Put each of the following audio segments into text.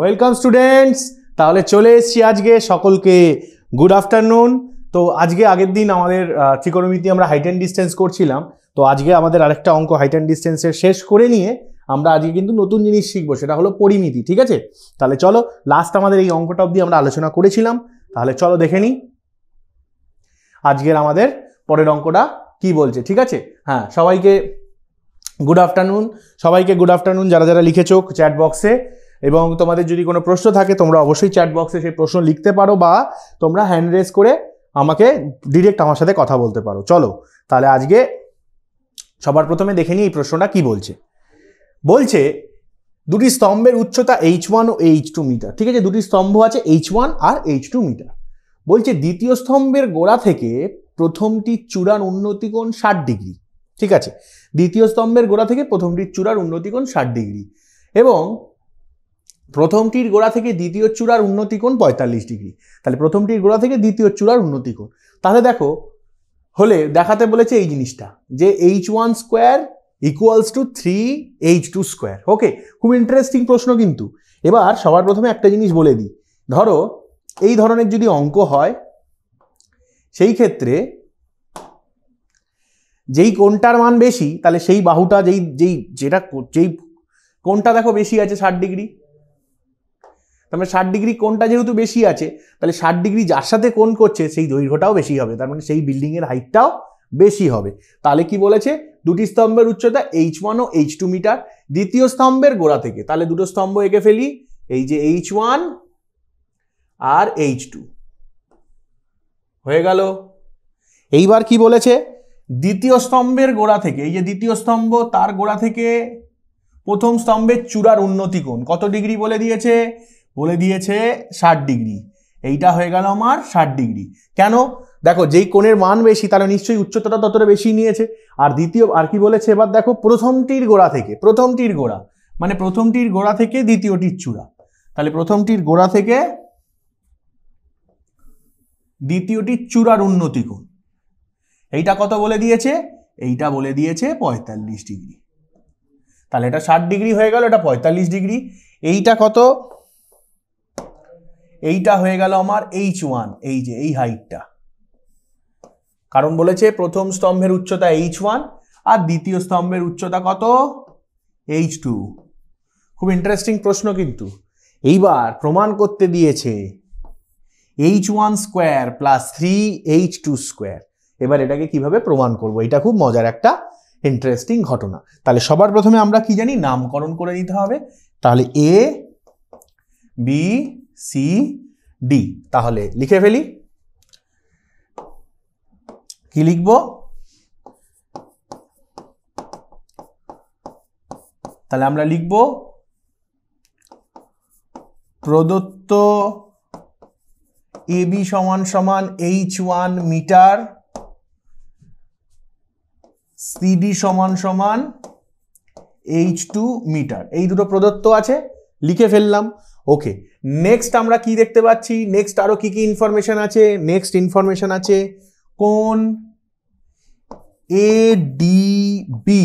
welcome students তাহলে চলে এসছি আজকে সকলকে গুড আফটারনুন তো আজকে আগের দিন আমাদের ত্রিকোণমিতি আমরা হাইট অ্যান্ড ডিস্টেন্স করছিলাম তো আজকে আমাদের আরেকটা অঙ্ক হাইট অ্যান্ড ডিস্টেন্সের শেষ করে নিয়ে আমরা আজকে কিন্তু নতুন জিনিস শিখবো সেটা হলো পরিমিতি ঠিক আছে তাহলে চলো লাস্ট আমাদের এই অঙ্কটা অব্দি আমরা আলোচনা করেছিলাম তাহলে চলো দেখে নিই আজকের আমাদের পরের অঙ্কটা কি বলছে ঠিক আছে হ্যাঁ সবাইকে গুড আফটারনুন সবাইকে গুড আফটারনুন যারা যারা লিখেছো চ্যাট বক্সে এবং তোমাদের যদি কোনো প্রশ্ন থাকে তোমরা অবশ্যই চ্যাট বক্সে সেই প্রশ্ন লিখতে পারো বা তোমরা হ্যান্ড রেজ করে আমাকে ডিরেক্ট আমার সাথে কথা বলতে পারো চলো তাহলে আজকে সবার প্রথমে দেখে নিই এই প্রশ্নটা কি বলছে বলছে দুটি স্তম্ভের উচ্চতা এইচ ওয়ান ও এইচ টু মিটার ঠিক আছে দুটি স্তম্ভ আছে এইচ ওয়ান আর এইচ টু মিটার বলছে দ্বিতীয় স্তম্ভের গোড়া থেকে প্রথমটি চূড়ার উন্নতিকোণ ষাট ডিগ্রি ঠিক আছে দ্বিতীয় স্তম্ভের গোড়া থেকে প্রথমটির চূড়ার উন্নতিকোণ ষাট ডিগ্রি এবং প্রথমটির গোড়া থেকে দ্বিতীয় চূড়ার উন্নতি কোণ পঁয়তাল্লিশ ডিগ্রি তাহলে প্রথমটির গোড়া থেকে দ্বিতীয় চূড়ার উন্নতি কোণ তাহলে দেখো হলে দেখাতে বলেছে এই জিনিসটা যে H one square equals to three H two square okay খুব ইন্টারেস্টিং প্রশ্ন কিন্তু এবার সবার প্রথমে একটা জিনিস বলে দিই ধরো এই ধরনের যদি অঙ্ক হয় সেই ক্ষেত্রে যেই কোনটার মান বেশি তাহলে সেই বাহুটা যেই যেই যেটা যেই কোনটা দেখো বেশি আছে ষাট ডিগ্রি তার মানে ষাট ডিগ্রি কোনটা যেহেতু বেশি আছে তাহলে ষাট ডিগ্রি যার সাথে কোন করছে সেই দৈর্ঘ্যটাও বেশি হবে তার মানে সেই বিল্ডিংয়ের হাইটটাও বেশি হবে তাহলে কি বলেছে দুটি স্তম্ভের উচ্চতা এইচ ওয়ান ও এইচ টু মিটার দ্বিতীয় স্তম্ভের গোড়া থেকে তাহলে দুটো স্তম্ভ এঁকে ফেলি এই যে এইচ ওয়ান আর এইচ টু হয়ে গেল এইবার কি বলেছে দ্বিতীয় স্তম্ভের গোড়া থেকে এই যে দ্বিতীয় স্তম্ভ তার গোড়া থেকে প্রথম স্তম্ভের চূড়ার উন্নতি কোন কত ডিগ্রি বলে দিয়েছে বলে দিয়েছে ষাট ডিগ্রি এইটা হয়ে গেল আমার ষাট ডিগ্রি কেন দেখো যেই কোণের মান বেশি তাহলে নিশ্চয়ই উচ্চতাটা ততটা বেশি নিয়েছে আর দ্বিতীয় আর কি বলেছে এবার দেখো প্রথমটির গোড়া থেকে প্রথমটির গোড়া মানে প্রথমটির গোড়া থেকে দ্বিতীয়টির চূড়া তাহলে প্রথমটির গোড়া থেকে দ্বিতীয়টির চূড়ার উন্নতি কোণ এইটা কত বলে দিয়েছে এইটা বলে দিয়েছে পঁয়তাল্লিশ ডিগ্রি তাহলে এটা ষাট ডিগ্রি হয়ে গেল এটা পঁয়তাল্লিশ ডিগ্রি এইটা কত এইটা হয়ে গেল আমার এইচ ওয়ান এই যে এই হাইটটা কারণ বলেছে প্রথম স্তম্ভের উচ্চতা এইচ ওয়ান আর দ্বিতীয় স্তম্ভের উচ্চতা কত এইচ টু খুব ইন্টারেস্টিং প্রশ্ন কিন্তু এইবার প্রমাণ করতে দিয়েছে H one square plus three H two square এবার এটাকে কিভাবে প্রমাণ করব এটা খুব মজার একটা ইন্টারেস্টিং ঘটনা তাহলে সবার প্রথমে আমরা কি জানি নামকরণ করে নিতে হবে তাহলে এ বি সি ডি তাহলে লিখে ফেলি কি লিখব তাহলে আমরা লিখব প্রদত্ত এবি সমান সমান এইচ ওয়ান মিটার সিডি সমান সমান এইচ টু মিটার এই দুটো প্রদত্ত আছে লিখে ফেললাম ওকে নেক্সট আমরা কি দেখতে পাচ্ছি নেক্সট আরও কী কী ইনফরমেশন আছে নেক্সট ইনফরমেশন আছে কোন এ ডি বি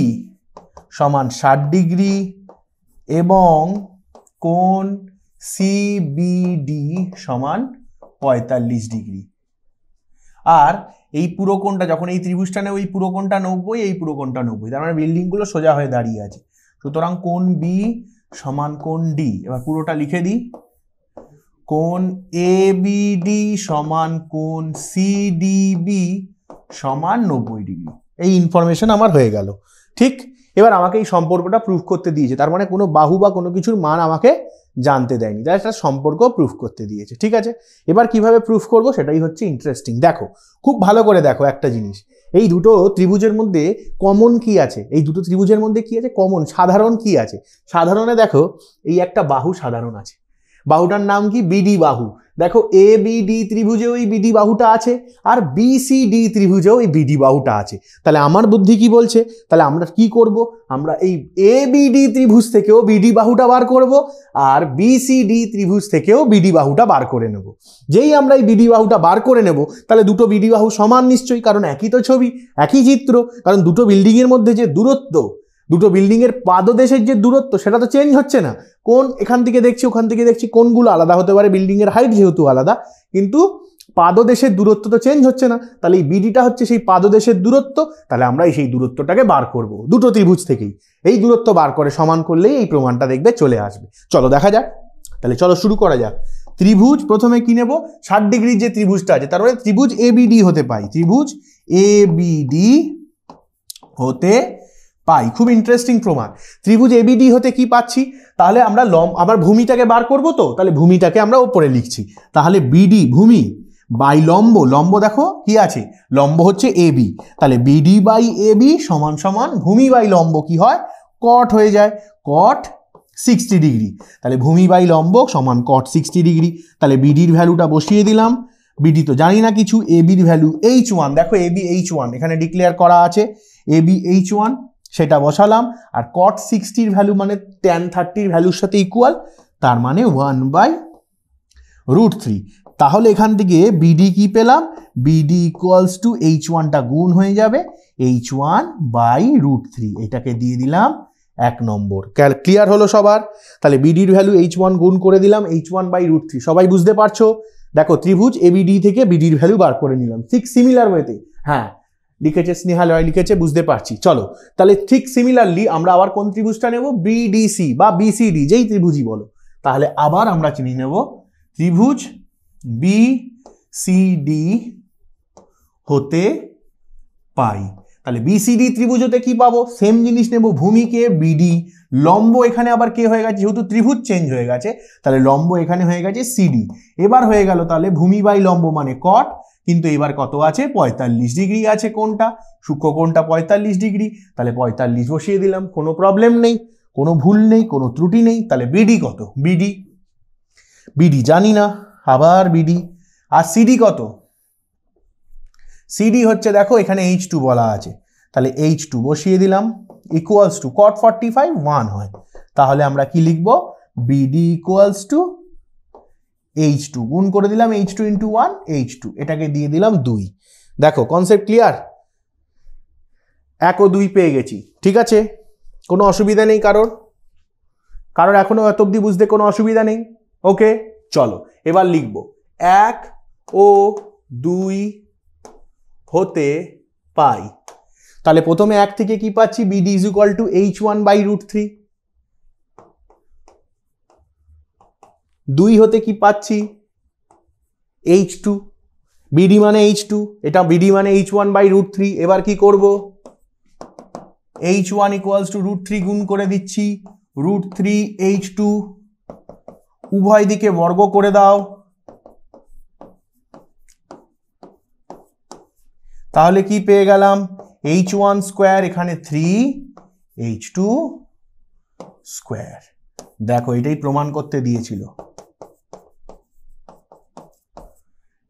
সমান ষাট ডিগ্রি এবং কোন সিবিডি সমান পঁয়তাল্লিশ ডিগ্রি আর এই পুরো কোনটা যখন এই ত্রিভুজটা নেব এই পুরো কোনটা নব্বই এই পুরো কোনটা নব্বই তার মানে বিল্ডিংগুলো সোজা হয়ে দাঁড়িয়ে আছে সুতরাং কোন বি সমান কোন ডি এবার পুরোটা লিখে দিই কোন এ বিডি সমান কোন সিডিবি সমান নব্বই ডিগ্রি এই ইনফরমেশন আমার হয়ে গেল ঠিক এবার আমাকে এই সম্পর্কটা প্রুফ করতে দিয়েছে তার মানে কোনো বাহু বা কোনো কিছুর মান আমাকে জানতে দেয়নি তাই একটা সম্পর্ক প্রুফ করতে দিয়েছে ঠিক আছে এবার কিভাবে প্রুফ করব সেটাই হচ্ছে ইন্টারেস্টিং দেখো খুব ভালো করে দেখো একটা জিনিস এই দুটো ত্রিভুজের মধ্যে কমন কি আছে এই দুটো ত্রিভুজের মধ্যে কি আছে কমন সাধারণ কি আছে সাধারণে দেখো এই একটা বাহু সাধারণ আছে বাহুটার নাম কি বিডি বাহু দেখো এ বি ডি ওই বিডি বাহুটা আছে আর বি সি ডি ত্রিভুজেও ওই বিডি বাহুটা আছে তাহলে আমার বুদ্ধি কি বলছে তাহলে আমরা কি করব আমরা এই এ বি ডি ত্রিভুজ থেকেও বিডি বাহুটা বার করব আর বি সি ডি ত্রিভুজ থেকেও বিডি বাহুটা বার করে নেব যেই আমরা এই বিডি বাহুটা বার করে নেব তাহলে দুটো বিডি বাহু সমান নিশ্চয়ই কারণ একই তো ছবি একই চিত্র কারণ দুটো বিল্ডিংয়ের মধ্যে যে দূরত্ব দুটো বিল্ডিংয়ের পাদদেশের যে দূরত্ব সেটা তো চেঞ্জ হচ্ছে না কোন এখান থেকে দেখছি ওখান থেকে দেখছি কোনগুলো আলাদা হতে পারে বিল্ডিংয়ের হাইট যেহেতু আলাদা কিন্তু পাদদেশের দূরত্ব তো চেঞ্জ হচ্ছে না তাহলে এই বিডিটা হচ্ছে সেই পাদদেশের দূরত্ব তাহলে আমরা সেই দূরত্বটাকে বার করব দুটো ত্রিভুজ থেকেই এই দূরত্ব বার করে সমান করলেই এই প্রমাণটা দেখবে চলে আসবে চলো দেখা যাক তাহলে চলো শুরু করা যাক ত্রিভুজ প্রথমে কি নেব ষাট ডিগ্রির যে ত্রিভুজটা আছে তারপরে মানে ত্রিভুজ এবিডি হতে পাই ত্রিভুজ এবিডি হতে পাই খুব ইন্টারেস্টিং প্রমাণ ত্রিভুজ এবিডি হতে কি পাচ্ছি তাহলে আমরা লম আবার ভূমিটাকে বার করব তো তাহলে ভূমিটাকে আমরা ওপরে লিখছি তাহলে বিডি ভূমি বাই লম্ব লম্ব দেখো কি আছে লম্ব হচ্ছে এবি তাহলে বিডি বাই এবি সমান সমান ভূমি বাই লম্ব কি হয় কট হয়ে যায় কট সিক্সটি ডিগ্রি তাহলে ভূমি বাই লম্ব সমান কট সিক্সটি ডিগ্রি তাহলে বিডির ভ্যালুটা বসিয়ে দিলাম বিডি তো জানি না কিছু এবির ভ্যালু এইচ ওয়ান দেখো এবি এইচ ওয়ান এখানে ডিক্লেয়ার করা আছে এবি এইচ ওয়ান সেটা বসালাম আর কট সিক্সটির ভ্যালু মানে টেন থার্টির ভ্যালুর সাথে ইকুয়াল তার মানে ওয়ান বাই রুট থ্রি তাহলে এখান থেকে বিডি কি পেলাম বিডি ইকুয়ালস টু এইচ ওয়ানটা গুণ হয়ে যাবে H one by root three এটাকে দিয়ে দিলাম এক নম্বর ক্লিয়ার হলো সবার তাহলে বিডির ভ্যালু এইচ ওয়ান গুণ করে দিলাম H one by root three সবাই বুঝতে পারছো দেখো ত্রিভুজ এবিডি থেকে বিডির ভ্যালু বার করে নিলাম ঠিক সিমিলার ওয়েতে হ্যাঁ লিখেছে স্নেহা লয় লিখেছে বুঝতে পারছি চলো তাহলে ঠিক সিমিলারলি আমরা আবার কোন ত্রিভুজটা নেব বিডিসি বা বিসিডি যেই ত্রিভুজই বলো তাহলে আবার আমরা চিনি নেব ত্রিভুজ বি সিডি হতে পাই তাহলে বিসিডি ত্রিভুজ হতে কী পাবো সেম জিনিস নেব ভূমিকে বিডি লম্ব এখানে আবার কে হয়ে গেছে যেহেতু ত্রিভুজ চেঞ্জ হয়ে গেছে তাহলে লম্ব এখানে হয়ে গেছে সিডি এবার হয়ে গেল তাহলে ভূমি বাই লম্ব মানে কট কিন্তু এবার কত আছে পঁয়তাল্লিশ ডিগ্রি আছে কোনটা সূক্ষ্ম কোনটা পঁয়তাল্লিশ ডিগ্রি তাহলে পঁয়তাল্লিশ বসিয়ে দিলাম কোনো প্রবলেম নেই কোনো ভুল নেই কোনো ত্রুটি নেই তাহলে বিডি কত বিডি বিডি জানি না আবার বিডি আর সিডি কত সিডি হচ্ছে দেখো এখানে এইচ টু বলা আছে তাহলে এইচ টু বসিয়ে দিলাম equals to cot forty five one হয় তাহলে আমরা কি লিখব BD equals to H two গুণ করে দিলাম H two into one H two এটাকে দিয়ে দিলাম দুই দেখো কনসেপ্ট ক্লিয়ার এক ও দুই পেয়ে গেছি ঠিক আছে কোনো অসুবিধা নেই কারোর কারোর এখনও এত অবধি বুঝতে কোনো অসুবিধা নেই ওকে চলো এবার লিখব এক ও দুই হতে পাই তাহলে প্রথমে এক থেকে কি পাচ্ছি BD is equal to H one by root three দুই হতে কি পাচ্ছি এইচ টু বিডি মানে এইচ টু এটা বিডি মানে H one by root three এবার কি করব H one equals to root three গুণ করে দিচ্ছি রুট থ্রি এইচ টু উভয় দিকে বর্গ করে দাও তাহলে কি পেয়ে গেলাম এইচ ওয়ান স্কোয়ার এখানে থ্রি এইচ টু স্কোয়ার দেখো এটাই প্রমাণ করতে দিয়েছিল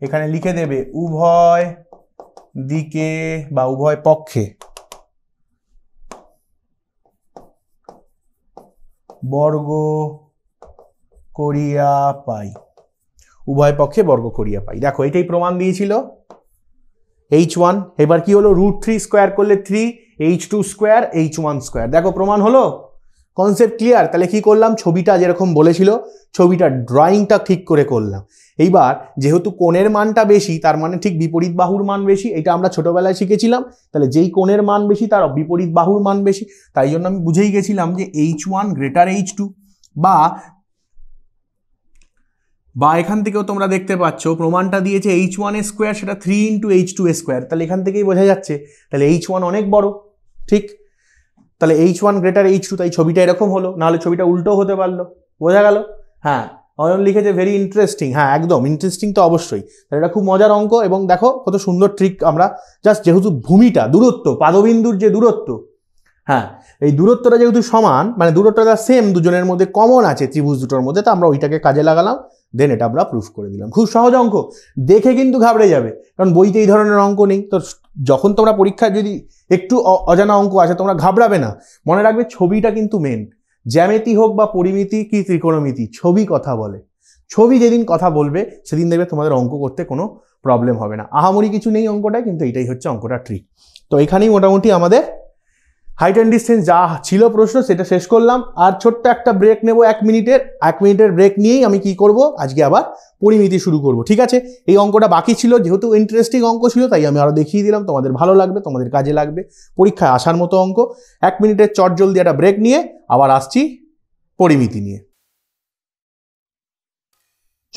এখানে লিখে দেবে উভয় দিকে বা উভয় পক্ষে বর্গ করিয়া পাই উভয় পক্ষে বর্গ করিয়া পাই দেখো এটাই প্রমাণ দিয়েছিল এইচ ওয়ান এবার কি হলো রুট থ্রি স্কোয়ার করলে three H two square H one square দেখো প্রমাণ হলো কনসেপ্ট ক্লিয়ার তাহলে কি করলাম ছবিটা যেরকম বলেছিল ছবিটা ড্রয়িংটা ঠিক করে করলাম এইবার যেহেতু কোণের মানটা বেশি তার মানে ঠিক বিপরীত বাহুর মান বেশি এটা আমরা ছোটোবেলায় শিখেছিলাম তাহলে যেই কোণের মান বেশি তার বিপরীত বাহুর মান বেশি তাই জন্য আমি বুঝেই গেছিলাম যে H one greater H two বা বা এখান থেকেও তোমরা দেখতে পাচ্ছ প্রমাণটা দিয়েছে এইচ ওয়ান এ স্কোয়ার সেটা থ্রি ইন্টু এইচ টু এ স্কোয়ার তাহলে এখান থেকেই বোঝা যাচ্ছে তাহলে এইচ ওয়ান অনেক বড় ঠিক তাহলে H one greater H two তাই ছবিটা এরকম হলো নাহলে ছবিটা উল্টো হতে পারলো বোঝা গেল হ্যাঁ অয়ন লিখেছে ভেরি ইন্টারেস্টিং হ্যাঁ একদম ইন্টারেস্টিং তো অবশ্যই তাহলে এটা খুব মজার অঙ্ক এবং দেখো কত সুন্দর ট্রিক আমরা জাস্ট যেহেতু ভূমিটা দূরত্ব পাদবিন্দুর যে দূরত্ব হ্যাঁ এই দূরত্বটা যেহেতু সমান মানে দূরত্বটা সেম দুজনের মধ্যে কমন আছে ত্রিভুজ দুটোর মধ্যে তো আমরা ওইটাকে কাজে লাগালাম দেন এটা আমরা প্রুফ করে দিলাম খুব সহজ অঙ্ক দেখে কিন্তু ঘাবড়ে যাবে কারণ বইতে এই ধরনের অঙ্ক নেই তো যখন তোমরা পরীক্ষায় যদি একটু অজানা অঙ্ক আছে তোমরা ঘাবড়াবে না মনে রাখবে ছবিটা কিন্তু মেন জ্যামিতি হোক বা পরিমিতি কি ত্রিকোণমিতি ছবি কথা বলে ছবি যেদিন কথা বলবে সেদিন দেখবে তোমাদের অঙ্ক করতে কোনো প্রবলেম হবে না আহামরি কিছু নেই অঙ্কটায় কিন্তু এটাই হচ্ছে অঙ্কটা ট্রিক তো এখানেই মোটামুটি আমাদের হাইট অ্যান্ড ডিস্টেন্স যা ছিল প্রশ্ন সেটা শেষ করলাম আর ছোট্ট একটা ব্রেক নেব এক মিনিটের এক মিনিটের ব্রেক নিয়েই আমি কি করব আজকে আবার পরিমিতি শুরু করব ঠিক আছে এই অঙ্কটা বাকি ছিল যেহেতু ইন্টারেস্টিং অঙ্ক ছিল তাই আমি আরও দেখিয়ে দিলাম তোমাদের ভালো লাগবে তোমাদের কাজে লাগবে পরীক্ষায় আসার মতো অঙ্ক এক মিনিটের চট জলদি একটা ব্রেক নিয়ে আবার আসছি পরিমিতি নিয়ে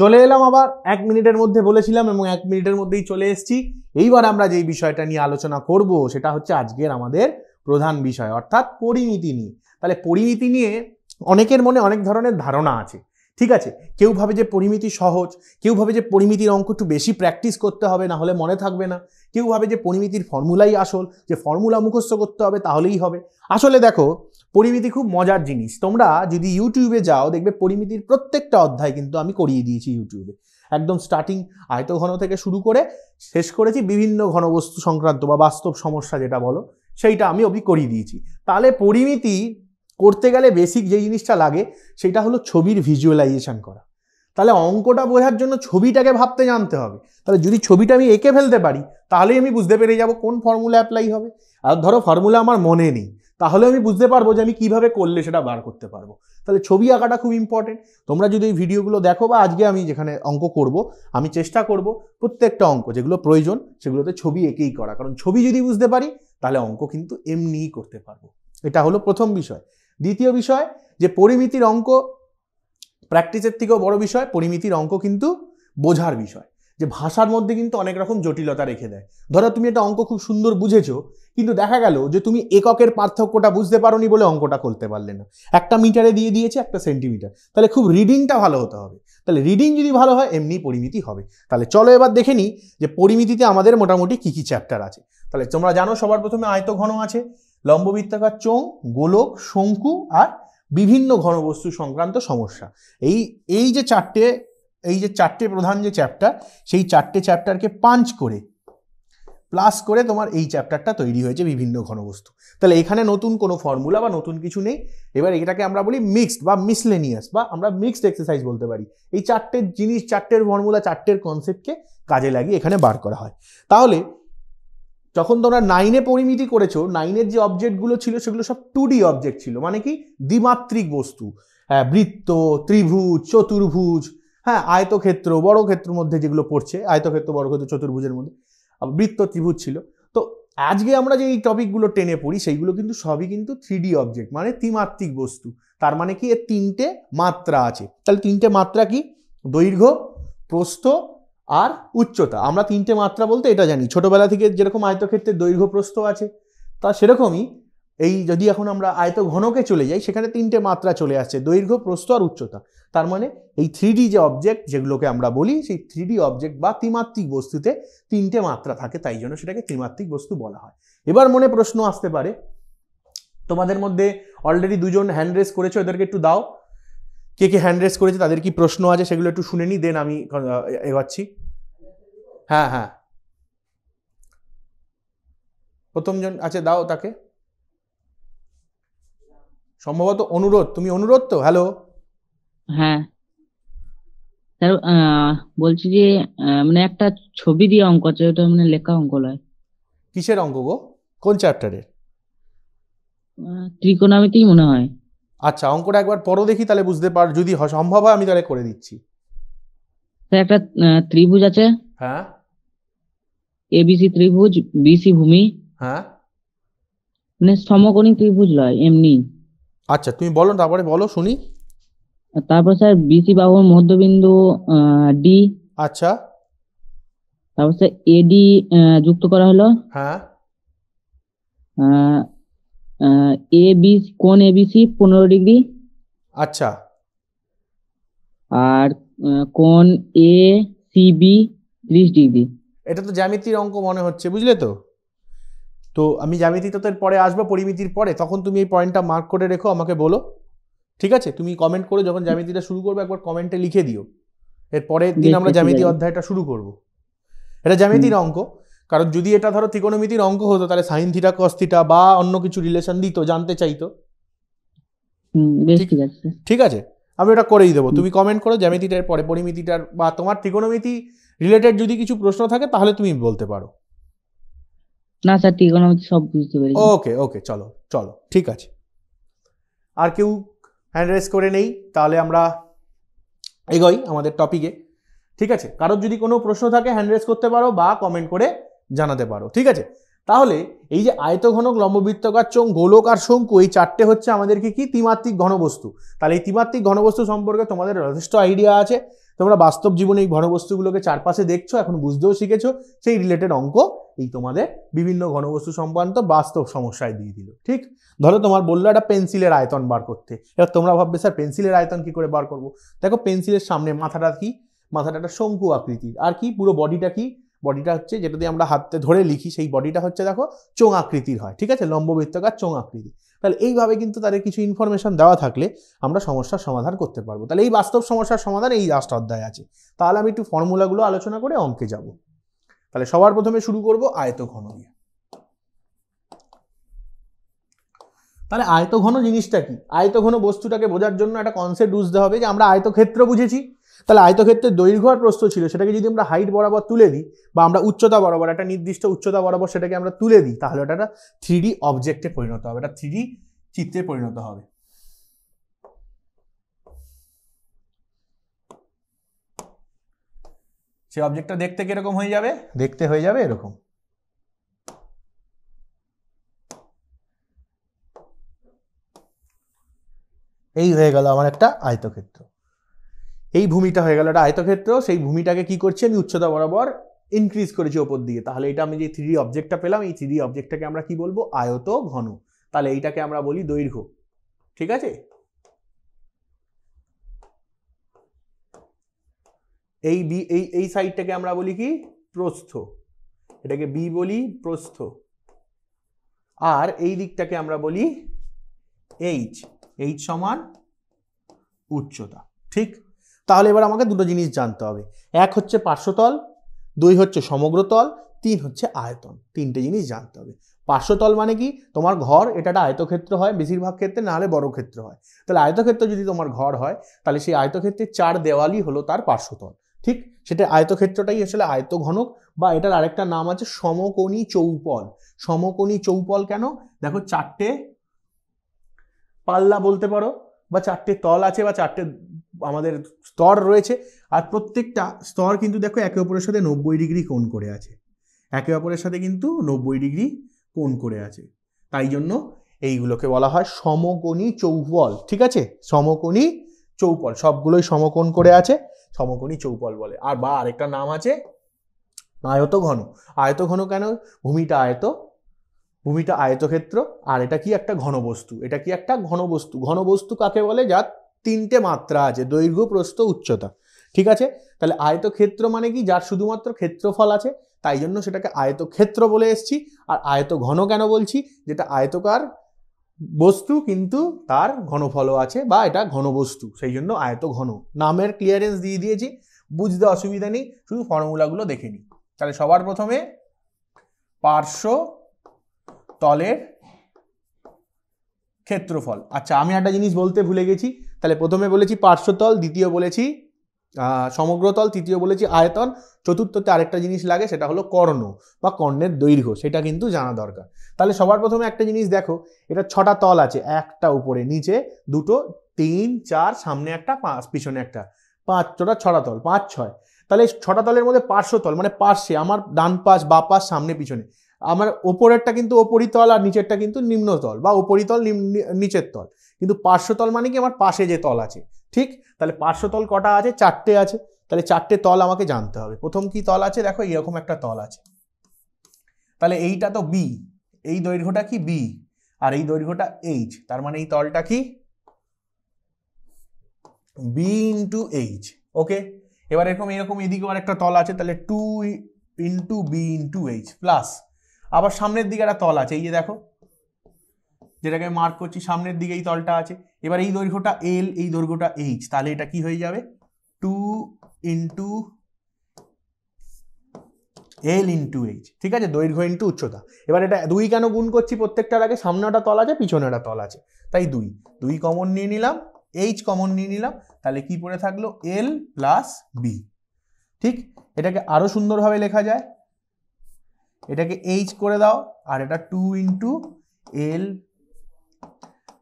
চলে এলাম আবার এক মিনিটের মধ্যে বলেছিলাম এবং এক মিনিটের মধ্যেই চলে এসছি এইবার আমরা যেই বিষয়টা নিয়ে আলোচনা করব সেটা হচ্ছে আজকের আমাদের প্রধান বিষয় অর্থাৎ পরিণতি নিয়ে তাহলে পরিণতি নিয়ে অনেকের মনে অনেক ধরনের ধারণা আছে ঠিক আছে কেউ ভাবে যে পরিমিতি সহজ কেউ ভাবে যে পরিমিতির অঙ্ক একটু বেশি প্র্যাকটিস করতে হবে না হলে মনে থাকবে না কেউ ভাবে যে পরিমিতির ফর্মুলাই আসল যে ফর্মুলা মুখস্থ করতে হবে তাহলেই হবে আসলে দেখো পরিমিতি খুব মজার জিনিস তোমরা যদি ইউটিউবে যাও দেখবে পরিমিতির প্রত্যেকটা অধ্যায় কিন্তু আমি করিয়ে দিয়েছি ইউটিউবে একদম স্টার্টিং আয়ত ঘন থেকে শুরু করে শেষ করেছি বিভিন্ন ঘনবস্তু সংক্রান্ত বা বাস্তব সমস্যা যেটা বলো সেইটা আমি অবধি করিয়ে দিয়েছি তাহলে পরিমিতি করতে গেলে বেসিক যে জিনিসটা লাগে সেটা হলো ছবির ভিজুয়ালাইজেশন করা তাহলে অঙ্কটা বোঝার জন্য ছবিটাকে ভাবতে জানতে হবে তাহলে যদি ছবিটা আমি এঁকে ফেলতে পারি তাহলেই আমি বুঝতে পেরে যাব কোন ফর্মুলা অ্যাপ্লাই হবে আর ধরো ফর্মুলা আমার মনে নেই তাহলে আমি বুঝতে পারবো যে আমি কিভাবে করলে সেটা বার করতে পারবো তাহলে ছবি আঁকাটা খুব ইম্পর্টেন্ট তোমরা যদি এই ভিডিওগুলো দেখো বা আজকে আমি যেখানে অঙ্ক করব আমি চেষ্টা করব প্রত্যেকটা অঙ্ক যেগুলো প্রয়োজন সেগুলোতে ছবি এঁকেই করা কারণ ছবি যদি বুঝতে পারি তাহলে অঙ্ক কিন্তু এমনিই করতে পারবো এটা হলো প্রথম বিষয় দ্বিতীয় বিষয় যে পরিমিতির অঙ্ক প্র্যাকটিসের থেকেও বড় বিষয় পরিমিতির অঙ্ক কিন্তু বোঝার বিষয় যে ভাষার মধ্যে কিন্তু অনেক রকম জটিলতা রেখে দেয় ধরো তুমি এটা অঙ্ক খুব সুন্দর বুঝেছো কিন্তু দেখা গেল যে তুমি এককের পার্থক্যটা বুঝতে পারোনি বলে অঙ্কটা করতে পারলে না একটা মিটারে দিয়ে দিয়েছে একটা সেন্টিমিটার তাহলে খুব রিডিংটা ভালো হতে হবে তাহলে রিডিং যদি ভালো হয় এমনি পরিমিতি হবে তাহলে চলো এবার দেখে নিই যে পরিমিতিতে আমাদের মোটামুটি কী কী চ্যাপ্টার আছে তাহলে তোমরা জানো সবার প্রথমে আয়ত ঘন আছে লম্ববৃত্তাকার চোং গোলক শঙ্কু আর বিভিন্ন ঘনবস্তু সংক্রান্ত সমস্যা এই এই যে চারটে এই যে চারটে প্রধান যে চ্যাপ্টার সেই চারটে চ্যাপ্টারকে পাঞ্চ করে প্লাস করে তোমার এই চ্যাপ্টারটা তৈরি হয়েছে বিভিন্ন ঘনবস্তু তাহলে এখানে নতুন কোনো ফর্মুলা বা নতুন কিছু নেই এবার এটাকে আমরা বলি মিক্সড বা মিসলেনিয়াস বা আমরা মিক্সড এক্সারসাইজ বলতে পারি এই চারটের জিনিস চারটের ফর্মুলা চারটের কনসেপ্টকে কাজে লাগিয়ে এখানে বার করা হয় তাহলে যখন তোমরা নাইনে পরিমিতি করেছো নাইনের যে অবজেক্টগুলো ছিল সেগুলো সব টু ডি অবজেক্ট ছিল মানে কি দ্বিমাত্রিক বস্তু হ্যাঁ বৃত্ত ত্রিভুজ চতুর্ভুজ হ্যাঁ আয়তক্ষেত্র ক্ষেত্র মধ্যে যেগুলো পড়ছে আয়তক্ষেত্র ক্ষেত্র চতুর্ভুজের মধ্যে বৃত্ত ত্রিভুজ ছিল তো আজকে আমরা যে এই টপিকগুলো টেনে পড়ি সেইগুলো কিন্তু সবই কিন্তু থ্রি অবজেক্ট মানে ত্রিমাত্রিক বস্তু তার মানে কি এর তিনটে মাত্রা আছে তাহলে তিনটে মাত্রা কি দৈর্ঘ্য প্রস্থ আর উচ্চতা আমরা তিনটে মাত্রা বলতে এটা জানি ছোটোবেলা থেকে যেরকম আয়তক্ষেত্রে দৈর্ঘ্য প্রস্থ আছে তা সেরকমই এই যদি এখন আমরা আয়ত ঘনকে চলে যাই সেখানে তিনটে মাত্রা চলে আসছে দৈর্ঘ্য প্রস্থ আর উচ্চতা তার মানে এই থ্রি যে অবজেক্ট যেগুলোকে আমরা বলি সেই থ্রি অবজেক্ট বা ত্রিমাত্রিক বস্তুতে তিনটে মাত্রা থাকে তাই জন্য সেটাকে ত্রিমাত্রিক বস্তু বলা হয় এবার মনে প্রশ্ন আসতে পারে তোমাদের মধ্যে অলরেডি দুজন হ্যান্ড রেস করেছো এদেরকে একটু দাও কে কে হ্যান্ড রেস করেছে তাদের কি প্রশ্ন আছে সেগুলো একটু শুনে নিই দেন আমি এগাচ্ছি হ্যাঁ হ্যাঁ প্রথমজন আছে আচ্ছা, দাও তাকে সম্ভবত অনুরোধ তুমি অনুরোধ তো হ্যালো হ্যাঁ স্যার বলছি যে মানে একটা ছবি দিয়ে অঙ্ক আছে ওটা মানে লেখা অঙ্ক নয় কিসের অঙ্ক গো কোন চ্যাপ্টারের ত্রিকোণমিতিই মনে হয় আচ্ছা অঙ্কটা একবার পরও দেখি তাহলে বুঝতে পার যদি সম্ভব হয় আমি তাহলে করে দিচ্ছি স্যার একটা ত্রিভুজ আছে হ্যাঁ এবিসি ত্রিভুজ বিসি ভূমি হ্যাঁ মানে সমকোণী ত্রিভুজ লয় এমনি আচ্ছা তুমি বলো তারপরে বলো শুনি তারপর স্যার বিসি বাহুর মধ্যবিন্দু ডি আচ্ছা তারপর স্যার এডি যুক্ত করা হলো হ্যাঁ এ বি কোন এবিসি পনেরো ডিগ্রি আচ্ছা আর কোন এ সি বি ত্রিশ ডিগ্রি এটা তো জ্যামিতির অঙ্ক মনে হচ্ছে বুঝলে তো তো আমি জ্যামিতি তো পরে আসবো পরিমিতির পরে তখন তুমি এই পয়েন্টটা মার্ক করে রেখো আমাকে বলো ঠিক আছে তুমি কমেন্ট করে যখন জ্যামিতিটা শুরু করবে একবার কমেন্টে লিখে দিও এর পরের দিন আমরা জ্যামিতি অধ্যায়টা শুরু করব এটা জ্যামিতির অঙ্ক কারণ যদি এটা ধরো ত্রিকোণমিতির অঙ্ক হতো তাহলে সাইন থিটা কস থিটা বা অন্য কিছু রিলেশন দিত জানতে চাইতো ঠিক আছে আমি ওটা করেই দেবো তুমি কমেন্ট করো জ্যামিতিটার পরে পরিমিতিটার বা তোমার ত্রিকোণমিতি রিলেটেড যদি কিছু প্রশ্ন থাকে তাহলে তুমি বলতে পারো না স্যার ট্রিগোনোমেট্রি সব বুঝতে পেরেছি ওকে ওকে চলো চলো ঠিক আছে আর কেউ হ্যান্ড রেস করে নেই তাহলে আমরা এগোই আমাদের টপিকে ঠিক আছে কারোর যদি কোনো প্রশ্ন থাকে হ্যান্ড রেস করতে পারো বা কমেন্ট করে জানাতে পারো ঠিক আছে তাহলে এই যে আয়তঘনক লম্ববৃত্তকার চোঙ গোলক আর শঙ্কু এই চারটে হচ্ছে আমাদেরকে কি ত্রিমাত্রিক ঘনবস্তু তাহলে এই ত্রিমাত্রিক ঘনবস্তু সম্পর্কে তোমাদের যথেষ্ট আইডিয়া আছে তোমরা বাস্তব জীবনে এই ঘনবস্তুগুলোকে চারপাশে দেখছো এখন বুঝতেও শিখেছো সেই রিলেটেড অঙ্ক এই তোমাদের বিভিন্ন ঘনবস্তু সংক্রান্ত বাস্তব সমস্যায় দিয়ে দিল ঠিক ধরো তোমার বললো একটা পেন্সিলের আয়তন বার করতে এবার তোমরা ভাববে স্যার পেন্সিলের আয়তন কি করে বার করবো দেখো পেন্সিলের সামনে মাথাটা কি মাথাটা একটা শঙ্কু আকৃতির আর কি পুরো বডিটা কি বডিটা হচ্ছে যেটা দিয়ে আমরা হাতে ধরে লিখি সেই বডিটা হচ্ছে দেখো চোঙ আকৃতির হয় ঠিক আছে লম্ববৃত্তকার চোঙ আকৃতি তাহলে এইভাবে কিন্তু তাদের কিছু ইনফরমেশন দেওয়া থাকলে আমরা সমস্যার সমাধান করতে পারবো তাহলে এই বাস্তব সমস্যার সমাধান এই লাস্ট অধ্যায় আছে তাহলে আমি একটু ফর্মুলাগুলো আলোচনা করে অঙ্কে যাব তাহলে সবার প্রথমে শুরু করব আয়ত দিয়ে তাহলে আয়ত ঘন জিনিসটা কি ঘন বস্তুটাকে বোঝার জন্য একটা কনসেপ্ট বুঝতে হবে যে আমরা আয়ত ক্ষেত্র বুঝেছি তাহলে আয়তক্ষেত্রের দৈর্ঘ্য আর প্রস্থ ছিল সেটাকে যদি আমরা হাইট বরাবর তুলে দিই বা আমরা উচ্চতা বরাবর একটা নির্দিষ্ট উচ্চতা বরাবর সেটাকে আমরা তুলে দিই তাহলে ওটা একটা থ্রি অবজেক্টে পরিণত হবে এটা থ্রি চিত্রে পরিণত হবে সেই অবজেক্টটা দেখতে কিরকম হয়ে যাবে দেখতে হয়ে যাবে এরকম এই হয়ে গেল আমার একটা আয়তক্ষেত্র এই ভূমিটা হয়ে গেল একটা আয়তক্ষেত্র সেই ভূমিটাকে কি করছি আমি উচ্চতা বরাবর ইনক্রিজ করেছি ওপর দিয়ে তাহলে এটা আমি যে থ্রি অবজেক্টটা পেলাম এই থ্রি অবজেক্টটাকে আমরা কি বলবো আয়ত ঘন তাহলে এইটাকে আমরা বলি দৈর্ঘ্য ঠিক আছে এই বি এই এই সাইডটাকে আমরা বলি কি প্রস্থ এটাকে বি বলি প্রস্থ আর এই দিকটাকে আমরা বলি এইচ এইচ সমান উচ্চতা ঠিক তাহলে এবার আমাকে দুটো জিনিস জানতে হবে এক হচ্ছে পার্শ্বতল দুই হচ্ছে সমগ্রতল তিন হচ্ছে আয়তন তিনটে জিনিস জানতে হবে পার্শ্বতল মানে কি তোমার ঘর এটা একটা আয়তক্ষেত্র হয় বেশিরভাগ ক্ষেত্রে নাহলে বড় ক্ষেত্র হয় তাহলে আয়তক্ষেত্র যদি তোমার ঘর হয় তাহলে সেই আয়তক্ষেত্রে চার দেওয়ালই হলো তার পার্শ্বতল ঠিক সেটা আয়তক্ষেত্রটাই আসলে আয়তঘনক বা এটার আরেকটা নাম আছে সমকোণী চৌপল সমকোণী চৌপল কেন দেখো চারটে পাল্লা বলতে পারো বা চারটে তল আছে বা চারটে আমাদের স্তর রয়েছে আর প্রত্যেকটা স্তর কিন্তু দেখো একে অপরের সাথে নব্বই ডিগ্রি কোণ করে আছে একে অপরের সাথে কিন্তু নব্বই ডিগ্রি কোণ করে আছে তাই জন্য এইগুলোকে বলা হয় সমকোণী চৌপল ঠিক আছে সমকোণী চৌপল সবগুলোই সমকোণ করে আছে সমকোণী চৌপল বলে আর বা আরেকটা নাম আছে আয়ত ঘন আয়ত ঘন কেন ভূমিটা আয়ত ভূমিটা আয়তক্ষেত্র আর এটা কি একটা ঘনবস্তু এটা কি একটা ঘনবস্তু ঘনবস্তু কাকে বলে যা তিনটে মাত্রা আছে দৈর্ঘ্য প্রস্থ উচ্চতা ঠিক আছে তাহলে আয়তক্ষেত্র মানে কি যার শুধুমাত্র ক্ষেত্রফল আছে তাই জন্য সেটাকে আয়তক্ষেত্র বলে এসছি আর আয়ত ঘন কেন বলছি যেটা আয়তকার বস্তু কিন্তু তার ঘনফলও আছে বা এটা ঘনবস্তু সেই জন্য আয়ত ঘন নামের ক্লিয়ারেন্স দিয়ে দিয়েছি বুঝতে অসুবিধা নেই শুধু ফর্মুলাগুলো দেখে নিই তাহলে সবার প্রথমে পার্শ্ব তলের ক্ষেত্রফল আচ্ছা আমি একটা জিনিস বলতে ভুলে গেছি তাহলে প্রথমে বলেছি পার্শ্বতল দ্বিতীয় বলেছি সমগ্রতল তৃতীয় বলেছি আয়তন চতুর্থতে আরেকটা জিনিস লাগে সেটা হলো কর্ণ বা কর্ণের দৈর্ঘ্য সেটা কিন্তু জানা দরকার তাহলে সবার প্রথমে একটা জিনিস দেখো এটা ছটা তল আছে একটা উপরে নিচে দুটো তিন চার সামনে একটা পাঁচ পিছনে একটা পাঁচ ছটা ছটা তল পাঁচ ছয় তাহলে ছটা তলের মধ্যে পার্শ্বতল মানে পার্শ্বে আমার ডান পাশ বা পাশ সামনে পিছনে আমার ওপরেরটা কিন্তু ওপরিতল আর নিচেরটা কিন্তু নিম্নতল বা ওপরিতল নিচের তল কিন্তু পার্শ্বতল মানে কি আমার পাশে যে তল আছে ঠিক তাহলে পার্শ্বতল কটা আছে চারটে আছে তাহলে চারটে তল আমাকে জানতে হবে প্রথম কি তল আছে দেখো এরকম একটা তল আছে তাহলে এইটা তো বি এই দৈর্ঘ্যটা কি বি আর এই দৈর্ঘ্যটা এইচ তার মানে এই তলটা কি বি ইন্টু এইচ ওকে এবার এরকম এরকম এদিকে আর একটা তল আছে তাহলে two into B into H plus আবার সামনের দিকে একটা তল আছে এই যে দেখো যেটাকে মার্ক করছি সামনের দিকে এই তলটা আছে এবার এই দৈর্ঘ্যটা এল এই দৈর্ঘ্যটা এইচ তাহলে এটা কি হয়ে যাবে two into L into H ঠিক আছে দৈর্ঘ্য ইন্টু উচ্চতা এবার এটা দুই কেন গুণ করছি প্রত্যেকটার আগে সামনেটা তল আছে পিছনেটা তল আছে তাই দুই দুই কমন নিয়ে নিলাম এইচ কমন নিয়ে নিলাম তাহলে কি পড়ে থাকলো এল প্লাস বি ঠিক এটাকে আরও সুন্দরভাবে লেখা যায় এটাকে এইচ করে দাও আর এটা two into L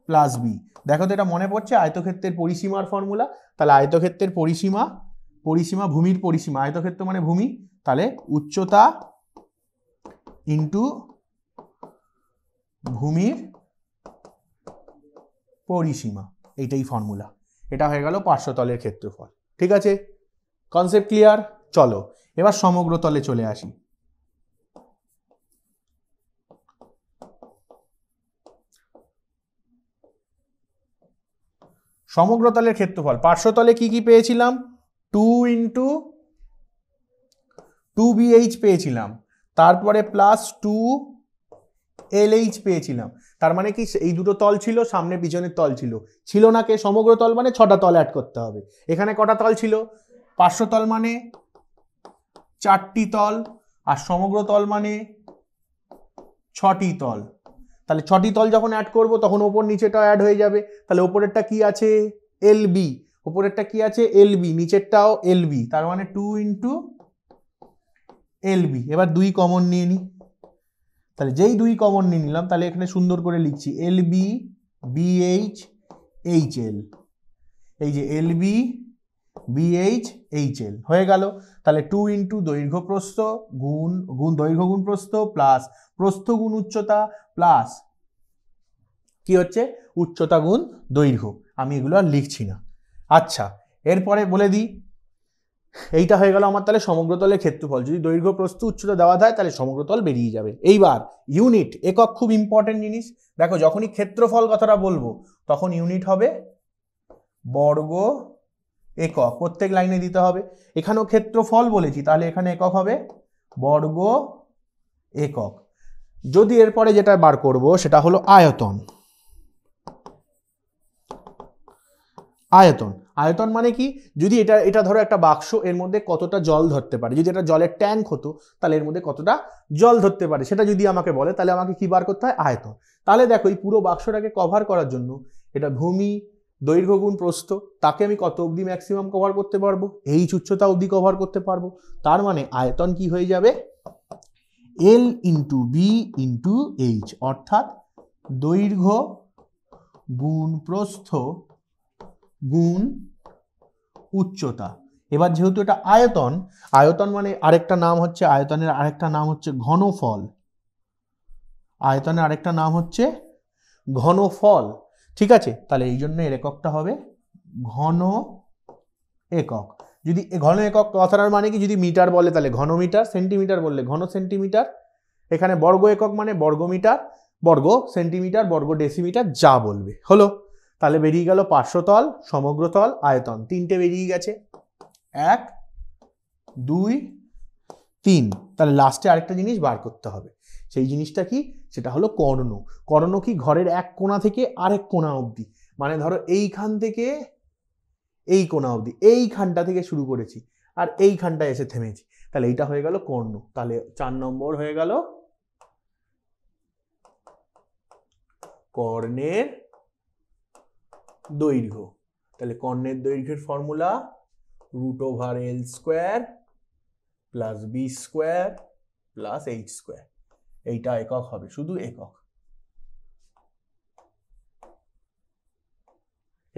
plus B দেখো তো এটা মনে পড়ছে আয়তক্ষেত্রের পরিসীমার ফর্মুলা তাহলে আয়তক্ষেত্রের পরিসীমা পরিসীমা ভূমির পরিসীমা আয়তক্ষেত্র মানে ভূমি তাহলে উচ্চতা ইন্টু ভূমির পরিসীমা এইটাই ফর্মুলা এটা হয়ে গেল পার্শ্বতলের ক্ষেত্রফল ঠিক আছে কনসেপ্ট ক্লিয়ার চলো এবার সমগ্র তলে চলে আসি সমগ্রতলের ক্ষেত্রফল পার্শ্বতলে কি কি পেয়েছিলাম টু ইন্টু টু বিএইচ পেয়েছিলাম তারপরে প্লাস টু এলএইচ পেয়েছিলাম তার মানে কি এই দুটো তল ছিল সামনে পিছনের তল ছিল ছিল না কে সমগ্র তল মানে ছটা তল অ্যাড করতে হবে এখানে কটা তল ছিল পার্শ্বতল তল মানে চারটি তল আর সমগ্র তল মানে ছটি তল তাহলে ছটি তল যখন অ্যাড করব তখন ওপর নিচেটাও অ্যাড হয়ে যাবে তাহলে ওপরেরটা কি আছে এল বি ওপরেরটা কি আছে এল বি নিচেরটাও এল বি তার মানে টু ইন্টু এল বি এবার দুই কমন নিয়ে নিই তাহলে যেই দুই কমন নিয়ে নিলাম তাহলে এখানে সুন্দর করে লিখছি L B BH H L এই যে L B BH H L হয়ে গেল তাহলে টু ইন্টু দৈর্ঘ্য প্রস্থ গুণ গুণ দৈর্ঘ্য গুণ প্রস্থ প্লাস প্রস্থ গুণ উচ্চতা প্লাস কি হচ্ছে উচ্চতা গুণ দৈর্ঘ্য আমি এগুলো আর লিখছি না আচ্ছা এরপরে বলে দিই এইটা হয়ে গেল আমার তাহলে সমগ্রতলের ক্ষেত্রফল যদি দৈর্ঘ্য প্রস্থ উচ্চতা দেওয়া যায় তাহলে সমগ্রতল বেরিয়ে যাবে এইবার ইউনিট একক খুব ইম্পর্টেন্ট জিনিস দেখো যখনই ক্ষেত্রফল কথাটা বলবো তখন ইউনিট হবে বর্গ একক প্রত্যেক লাইনে দিতে হবে এখানেও ক্ষেত্রফল বলেছি তাহলে এখানে একক হবে বর্গ একক যদি এরপরে যেটা বার করব সেটা হলো আয়তন আয়তন আয়তন মানে কি যদি এটা এটা ধরো একটা বাক্স এর মধ্যে কতটা জল ধরতে পারে যদি এটা জলের ট্যাঙ্ক হতো তাহলে এর মধ্যে কতটা জল ধরতে পারে সেটা যদি আমাকে বলে তাহলে আমাকে কি বার করতে হয় আয়তন তাহলে দেখো এই পুরো বাক্সটাকে কভার করার জন্য এটা ভূমি দৈর্ঘ্য গুণ প্রস্থ তাকে আমি কত অবধি ম্যাক্সিমাম কভার করতে পারবো এই উচ্চতা অবধি কভার করতে পারবো তার মানে আয়তন কি হয়ে যাবে L into B into H অর্থাৎ দৈর্ঘ্য গুণ প্রস্থ গুণ উচ্চতা এবার যেহেতু এটা আয়তন আয়তন মানে আরেকটা নাম হচ্ছে আয়তনের আরেকটা নাম হচ্ছে ঘনফল আয়তনের আরেকটা নাম হচ্ছে ঘনফল ঠিক আছে তাহলে এই জন্য এর এককটা হবে ঘন একক যদি ঘন একক কথাটার মানে কি যদি মিটার বলে তাহলে ঘন মিটার সেন্টিমিটার বললে ঘন সেন্টিমিটার এখানে বর্গ একক মানে বর্গ মিটার বর্গ সেন্টিমিটার বর্গ ডেসিমিটার যা বলবে হলো তাহলে বেরিয়ে গেল পার্শ্বতল সমগ্রতল আয়তন তিনটে বেরিয়ে গেছে এক দুই তিন তাহলে লাস্টে আরেকটা জিনিস বার করতে হবে সেই জিনিসটা কি সেটা হলো কর্ণ কর্ণ কি ঘরের এক কোণা থেকে আরেক কোণা অবধি মানে ধরো এইখান থেকে এই কোণা অবধি এইখানটা থেকে শুরু করেছি আর এইখানটা এসে থেমেছি তাহলে এইটা হয়ে গেল কর্ণ তাহলে চার নম্বর হয়ে গেল কর্ণের দৈর্ঘ্য তাহলে কর্ণের দৈর্ঘ্যের formula root over L square plus B square plus H square এইটা একক হবে শুধু একক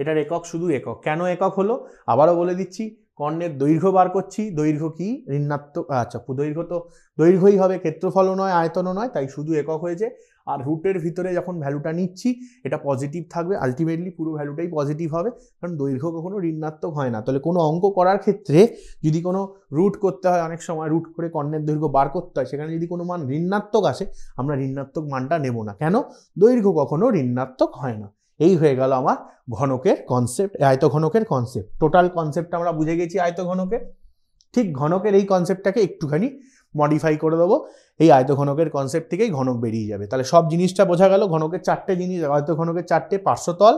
এটার একক শুধু একক কেন একক হলো আবারও বলে দিচ্ছি কর্ণের দৈর্ঘ্য বার করছি দৈর্ঘ্য কি ঋণাত্মক আচ্ছা দৈর্ঘ্য তো দৈর্ঘ্যই হবে ক্ষেত্রফলও নয় আয়তনও নয় তাই শুধু একক হয়েছে আর রুটের ভিতরে যখন ভ্যালুটা নিচ্ছি এটা পজিটিভ থাকবে আলটিমেটলি পুরো ভ্যালুটাই পজিটিভ হবে কারণ দৈর্ঘ্য কখনো ঋণাত্মক হয় না তাহলে কোনো অঙ্ক করার ক্ষেত্রে যদি কোনো রুট করতে হয় অনেক সময় রুট করে কর্ণের দৈর্ঘ্য বার করতে হয় সেখানে যদি কোনো মান ঋণাত্মক আসে আমরা ঋণাত্মক মানটা নেব না কেন দৈর্ঘ্য কখনো ঋণাত্মক হয় না এই হয়ে গেল আমার ঘনকের কনসেপ্ট আয়ত ঘনকের কনসেপ্ট টোটাল কনসেপ্ট আমরা বুঝে গেছি আয়ত ঘনকের ঠিক ঘনকের এই কনসেপ্টটাকে একটুখানি মডিফাই করে দেবো এই আয়তঘনকের কনসেপ্ট থেকেই ঘনক বেরিয়ে যাবে তাহলে সব জিনিসটা বোঝা গেল ঘনকের চারটে জিনিস আয়তঘনকের চারটে পার্শ্বতল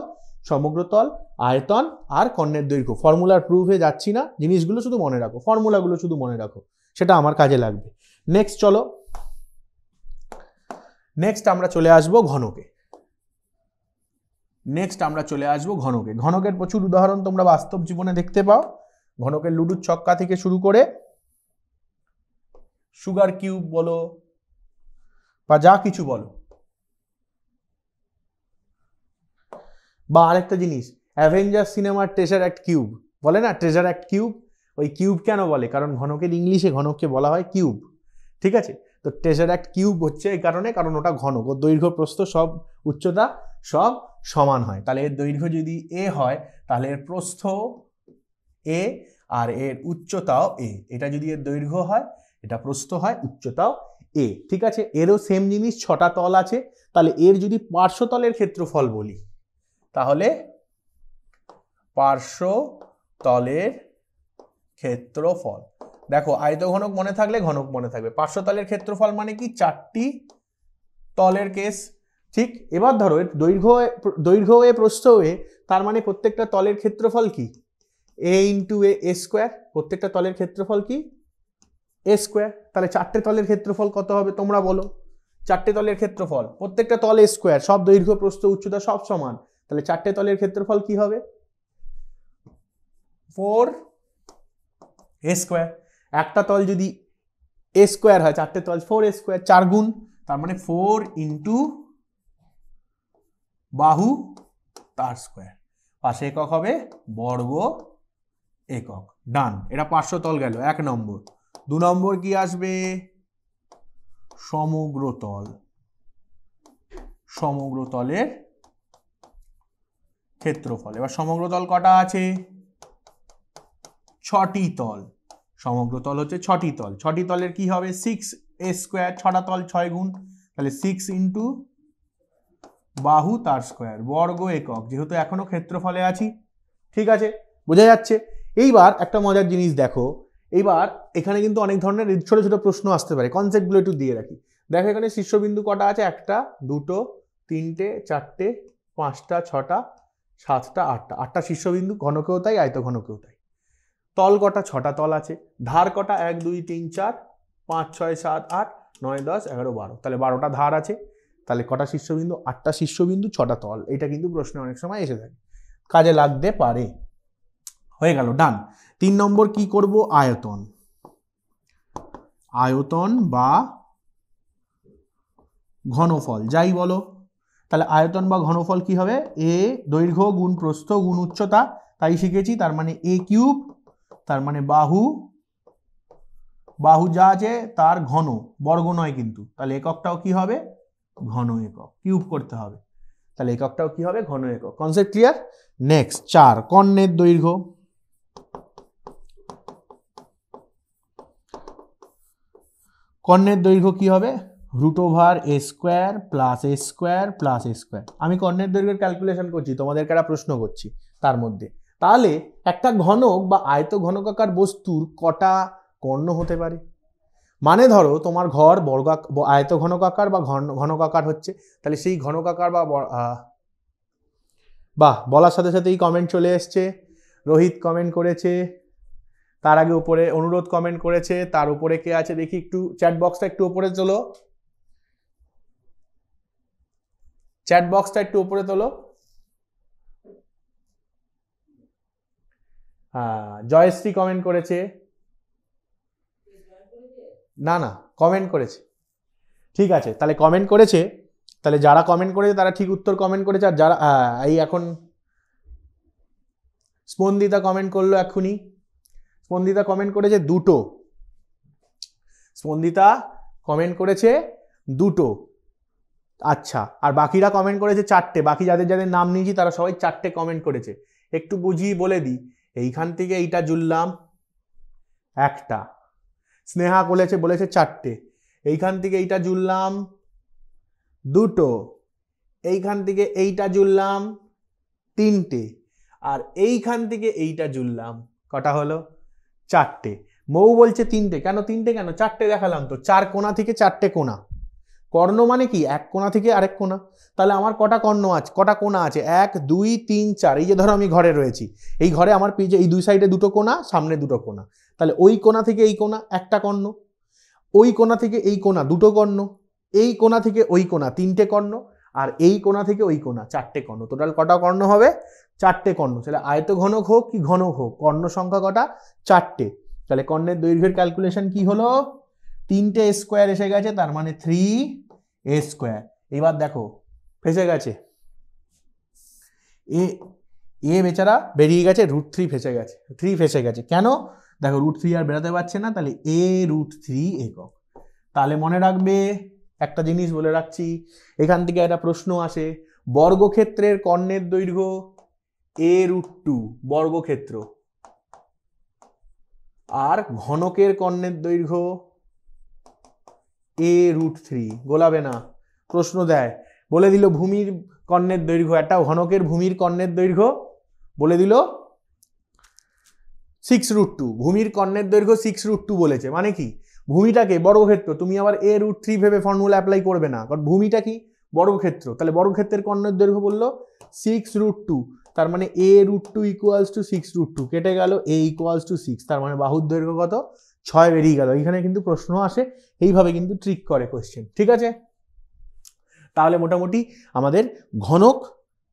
সমগ্রতল আয়তন আর কর্ণের দৈর্ঘ্য ফর্মুলার প্রুফে যাচ্ছি না জিনিসগুলো শুধু মনে রাখো ফর্মুলাগুলো শুধু মনে রাখো সেটা আমার কাজে লাগবে নেক্সট চলো নেক্সট আমরা চলে আসব ঘনকে নেক্সট আমরা চলে আসব ঘনকে ঘনকের প্রচুর উদাহরণ তোমরা বাস্তব জীবনে দেখতে পাও ঘনকের লুডুর ছক্কা থেকে শুরু করে সুগার কিউব বলো বা যা কিছু বলো বা আরেকটা জিনিস অ্যাভেঞ্জার সিনেমার ট্রেজার অ্যাক্ট কিউব বলে না ট্রেজার অ্যাক্ট কিউব ওই কিউব কেন বলে কারণ ঘনকের ইংলিশে ঘনককে বলা হয় কিউব ঠিক আছে তো ট্রেজার অ্যাক্ট কিউব হচ্ছে এই কারণে কারণ ওটা ঘনক ও দৈর্ঘ্য প্রস্থ সব উচ্চতা সব সমান হয় তাহলে এর দৈর্ঘ্য যদি এ হয় তাহলে এর প্রস্থ এ আর এর উচ্চতাও এ এটা যদি এর দৈর্ঘ্য হয় এটা প্রস্থ হয় উচ্চতাও এ ঠিক আছে এরও সেম জিনিস ছটা তল আছে তাহলে এর যদি পার্শ্বতলের ক্ষেত্রফল বলি তাহলে পার্শ্বতলের ক্ষেত্রফল দেখো ঘনক মনে থাকলে ঘনক মনে থাকবে পার্শ্বতলের ক্ষেত্রফল মানে কি চারটি তলের কেস ঠিক এবার ধরো দৈর্ঘ্য দৈর্ঘ্য এ প্রস্থ এ তার মানে প্রত্যেকটা তলের ক্ষেত্রফল কি এ ইন্টু এ স্কোয়ার প্রত্যেকটা তলের ক্ষেত্রফল কি এ স্কোয়ার তাহলে চারটে তলের ক্ষেত্রফল কত হবে তোমরা বলো চারটে তলের ক্ষেত্রফল প্রত্যেকটা তল স্কোয়ার সব দৈর্ঘ্য প্রস্থ উচ্চতা সব সমান তাহলে চারটে তলের ক্ষেত্রফল কি হবে ফোর এ স্কোয়ার একটা তল যদি এ স্কোয়ার হয় চারটে তল ফোর এ স্কোয়ার চার গুণ তার মানে ফোর ইন্টু বাহু তার স্কোয়ার পাশে একক হবে বর্গ একক ডান এটা পাঁচশো তল গেল এক নম্বর দু নম্বর কি আসবে সমগ্রতল সমগ্রতলের ক্ষেত্রফল এবার সমগ্রতল কটা আছে ছটি তল সমগ্রতল হচ্ছে ছটি তল ছটি তলের কি হবে সিক্স এ স্কোয়ার ছটা তল ছয় গুণ তাহলে সিক্স ইন্টু বাহু তার স্কোয়ার বর্গ একক যেহেতু এখনো ক্ষেত্রফলে আছি ঠিক আছে বোঝা যাচ্ছে এইবার একটা মজার জিনিস দেখো এইবার এখানে কিন্তু অনেক ধরনের ছোটো ছোটো প্রশ্ন আসতে পারে কনসেপ্টগুলো একটু দিয়ে রাখি দেখো এখানে শীর্ষবিন্দু কটা আছে একটা দুটো তিনটে চারটে পাঁচটা ছটা সাতটা আটটা আটটা শীর্ষবিন্দু ঘনকেও তাই আয়ত ঘনকেও তাই তল কটা ছটা তল আছে ধার কটা এক দুই তিন চার পাঁচ ছয় সাত আট নয় দশ এগারো বারো তাহলে বারোটা ধার আছে তাহলে কটা শীর্ষবিন্দু আটটা শীর্ষবিন্দু ছটা তল এটা কিন্তু প্রশ্নে অনেক সময় এসে থাকে কাজে লাগতে পারে হয়ে গেল ডান তিন নম্বর কি করব আয়তন আয়তন বা ঘনফল যাই বলো তাহলে আয়তন বা ঘনফল কি হবে এ দৈর্ঘ্য গুণ প্রস্থ গুণ উচ্চতা তাই শিখেছি তার মানে এ কিউব তার মানে বাহু বাহু যা আছে তার ঘন বর্গ নয় কিন্তু তাহলে এককটাও কি হবে ঘন একক কিউব করতে হবে তাহলে এককটাও কি হবে ঘন একক কনসেপ্ট ক্লিয়ার নেক্সট চার কর্ণের দৈর্ঘ্য কর্ণের দৈর্ঘ্য কি হবে root over A square plus A square plus A square আমি কর্ণের দৈর্ঘ্যের ক্যালকুলেশন করছি তোমাদেরকে একটা প্রশ্ন করছি তার মধ্যে তাহলে একটা ঘনক বা আয়ত ঘনকাকার বস্তুর কটা কর্ণ হতে পারে মানে ধরো তোমার ঘর বর্গা আয়ত ঘনকাকার বা ঘন ঘনকাকার হচ্ছে তাহলে সেই ঘনকাকার বা বাহ বলার সাথে সাথেই কমেন্ট চলে এসছে রোহিত কমেন্ট করেছে তার আগে উপরে অনুরোধ কমেন্ট করেছে তার উপরে কে আছে দেখি একটু চ্যাট বক্সটা একটু উপরে চলো চ্যাট বক্সটা একটু উপরে তোলো জয়শ্রী কমেন্ট করেছে না না কমেন্ট করেছে ঠিক আছে তাহলে কমেন্ট করেছে তাহলে যারা কমেন্ট করেছে তারা ঠিক উত্তর কমেন্ট করেছে আর যারা এই এখন স্পন্দিতা কমেন্ট করলো এক্ষুনি স্পন্দিতা কমেন্ট করেছে দুটো স্পন্দিতা কমেন্ট করেছে দুটো আচ্ছা আর বাকিরা কমেন্ট করেছে চারটে বাকি যাদের যাদের নাম নিয়েছি তারা সবাই চারটে কমেন্ট করেছে একটু বুঝিয়ে বলে দিই এইখান থেকে এইটা জুড়লাম একটা স্নেহা বলেছে বলেছে চারটে এইখান থেকে এইটা জুড়লাম দুটো এইখান থেকে এইটা জুড়লাম তিনটে আর এইখান থেকে এইটা জুড়লাম কটা হলো চারটে মৌ বলছে তিনটে কেন তিনটে কেন চারটে দেখালাম তো চার কোনা থেকে চারটে কোনা কর্ণ মানে কি এক কোনা থেকে আরেক কোনা তাহলে আমার কটা কর্ণ আছে কটা কোনা আছে এক দুই তিন চার এই যে ধরো আমি ঘরে রয়েছি এই ঘরে আমার পেজে এই দুই সাইডে দুটো কোনা সামনে দুটো কোনা তাহলে ওই কোনা থেকে এই কোনা একটা কর্ণ ওই কোনা থেকে এই কোনা দুটো কর্ণ এই কোনা থেকে ওই কোনা তিনটে কর্ণ আর এই কোণা থেকে ওই কোণা চারটে কর্ণ টোটাল কটা কর্ণ হবে চারটে কর্ণ তাহলে আয়ত ঘনক হোক কি ঘনক হোক কর্ণ সংখ্যা কটা চারটে তাহলে কর্ণের দৈর্ঘ্যের ক্যালকুলেশন কি হলো তিনটে স্কোয়ার এসে গেছে তার মানে থ্রি এ স্কোয়ার এবার দেখো ফেসে গেছে এ এ বেচারা বেরিয়ে গেছে রুট থ্রি ফেসে গেছে থ্রি ফেসে গেছে কেন দেখো রুট থ্রি আর বেরোতে পারছে না তাহলে এ রুট থ্রি একক তাহলে মনে রাখবে একটা জিনিস বলে রাখছি এখান থেকে একটা প্রশ্ন আসে বর্গক্ষেত্রের কর্ণের দৈর্ঘ্য এ রুট টু বর্গক্ষেত্র আর ঘনকের কর্ণের দৈর্ঘ্য এ রুট থ্রি গোলাবে না প্রশ্ন দেয় বলে দিল ভূমির কর্ণের দৈর্ঘ্য একটা ঘনকের ভূমির কর্ণের দৈর্ঘ্য বলে দিল সিক্স রুট টু ভূমির কর্ণের দৈর্ঘ্য সিক্স রুট টু বলেছে মানে কি ভূমিটাকে বর্গক্ষেত্র তুমি আবার এ রুট থ্রি ভেবে ফর্মুলা অ্যাপ্লাই করবে না কারণ ভূমিটা কি বর্গক্ষেত্র তাহলে বর্গক্ষেত্রের কর্ণের দৈর্ঘ্য বললো সিক্স রুট টু তার মানে A root two equals to six root two কেটে গেল এ ইকুয়ালস টু সিক্স তার মানে বাহুর দৈর্ঘ্য কত ছয় বেরিয়ে গেল এখানে কিন্তু প্রশ্ন আসে এইভাবে কিন্তু ট্রিক করে কোয়েশ্চেন ঠিক আছে তাহলে মোটামুটি আমাদের ঘনক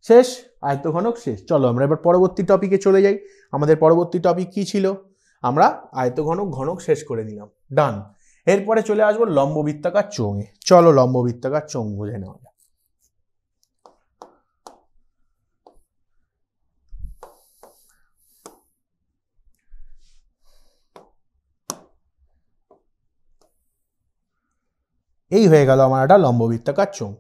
শেষ আয়ত্ত ঘনক শেষ চলো আমরা এবার পরবর্তী টপিকে চলে যাই আমাদের পরবর্তী টপিক কি ছিল আমরা আয়ত্ত ঘনক ঘনক শেষ করে নিলাম ডান এরপরে চলে আসবো লম্ব বৃত্তাকার চোঙে চলো লম্ব বৃত্তাকার চোঙ বুঝে নেওয়া যাক এই হয়ে গেল আমার একটা লম্ববৃত্তাকার চোঙ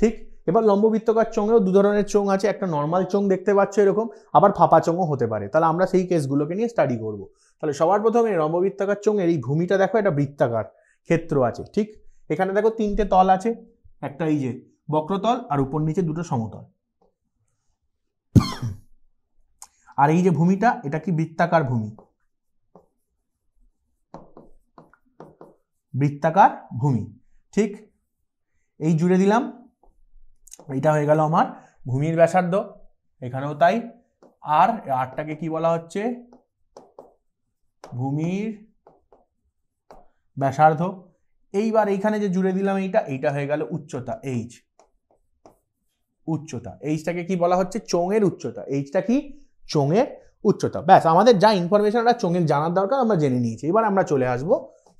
ঠিক এবার লম্ববৃত্তাকার চোঙেও দু ধরনের চোঙ আছে একটা নর্মাল চোঙ দেখতে পাচ্ছ এরকম আবার ফাঁপা চোঙও হতে পারে তাহলে আমরা সেই কেসগুলোকে নিয়ে স্টাডি করব তাহলে সবার প্রথমে রম্ববৃত্তাকার চোঙের এই ভূমিটা দেখো এটা বৃত্তাকার ক্ষেত্র আছে ঠিক এখানে দেখো তিনটে তল আছে একটা এই যে বক্রতল আর উপর নিচে দুটো সমতল আর এই যে ভূমিটা এটা কি বৃত্তাকার ভূমি বৃত্তাকার ভূমি ঠিক এই জুড়ে দিলাম এটা হয়ে গেল আমার ভূমির ব্যাসার্ধ এখানেও তাই আর আরটাকে কি বলা হচ্ছে ভূমির ব্যাসার্ধ এইবার এইখানে যে জুড়ে দিলাম এইটা এইটা হয়ে গেল উচ্চতা এইচ উচ্চতা এইচটাকে কি বলা হচ্ছে চোঙের উচ্চতা এইচটা কি চোঙের উচ্চতা ব্যাস আমাদের যা ইনফরমেশনটা চোঙের জানার দরকার আমরা জেনে নিয়েছি এবার আমরা চলে আসব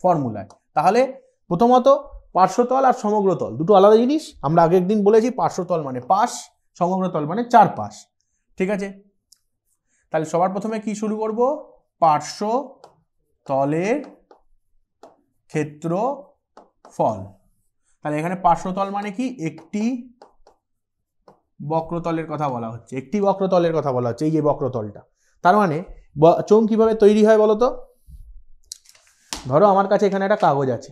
ফর্মুলায় তাহলে প্রথমত পার্শ্বতল আর সমগ্রতল দুটো আলাদা জিনিস আমরা আগের দিন বলেছি পার্শ্বতল মানে পাশ সমগ্রতল মানে চারপাশ ঠিক আছে তাহলে সবার প্রথমে কি শুরু করব পার্শ্ব তলের ক্ষেত্রফল তাহলে এখানে পার্শ্বতল মানে কি একটি বক্রতলের কথা বলা হচ্ছে একটি বক্রতলের কথা বলা হচ্ছে এই যে বক্রতলটা তার মানে চোঙ কিভাবে তৈরি হয় বলতো ধরো আমার কাছে এখানে একটা কাগজ আছে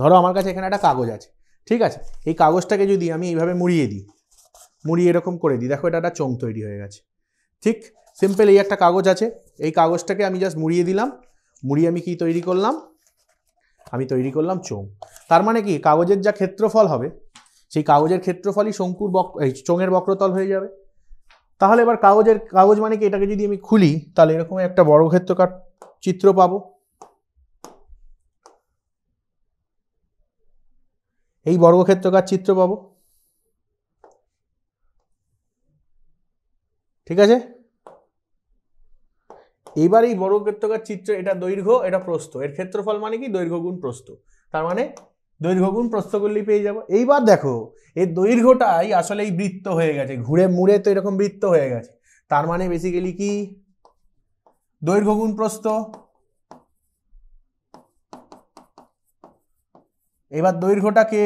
ধরো আমার কাছে এখানে একটা কাগজ আছে ঠিক আছে এই কাগজটাকে যদি আমি এইভাবে মুড়িয়ে দিই মুড়িয়ে এরকম করে দিই দেখো এটা একটা চোঙ তৈরি হয়ে গেছে ঠিক সিম্পল এই একটা কাগজ আছে এই কাগজটাকে আমি জাস্ট মুড়িয়ে দিলাম মুড়িয়ে আমি কি তৈরি করলাম আমি তৈরি করলাম চোঙ তার মানে কি কাগজের যা ক্ষেত্রফল হবে সেই কাগজের ক্ষেত্রফলই শঙ্কুর বক এই চোঙের বক্রতল হয়ে যাবে তাহলে এবার কাগজের কাগজ মানে কি এটাকে যদি আমি খুলি তাহলে এরকম একটা বর্গক্ষেত্রকার চিত্র পাবো এই বর্গক্ষেত্রকার চিত্র পাবো ঠিক আছে এইবার এই বর্গক্ষেত্রকার চিত্র এটা দৈর্ঘ্য এটা প্রস্থ এর ক্ষেত্রফল মানে কি দৈর্ঘ্যগুণ প্রস্থ তার মানে দৈর্ঘ্যগুণ গুণ প্রস্থ করলেই পেয়ে যাবো এইবার দেখো এর দৈর্ঘ্যটাই আসলে এই বৃত্ত হয়ে গেছে ঘুরে মুড়ে তো এরকম বৃত্ত হয়ে গেছে তার মানে বেসিক্যালি কি দৈর্ঘ্যগুণ প্রস্থ এবার দৈর্ঘ্যটাকে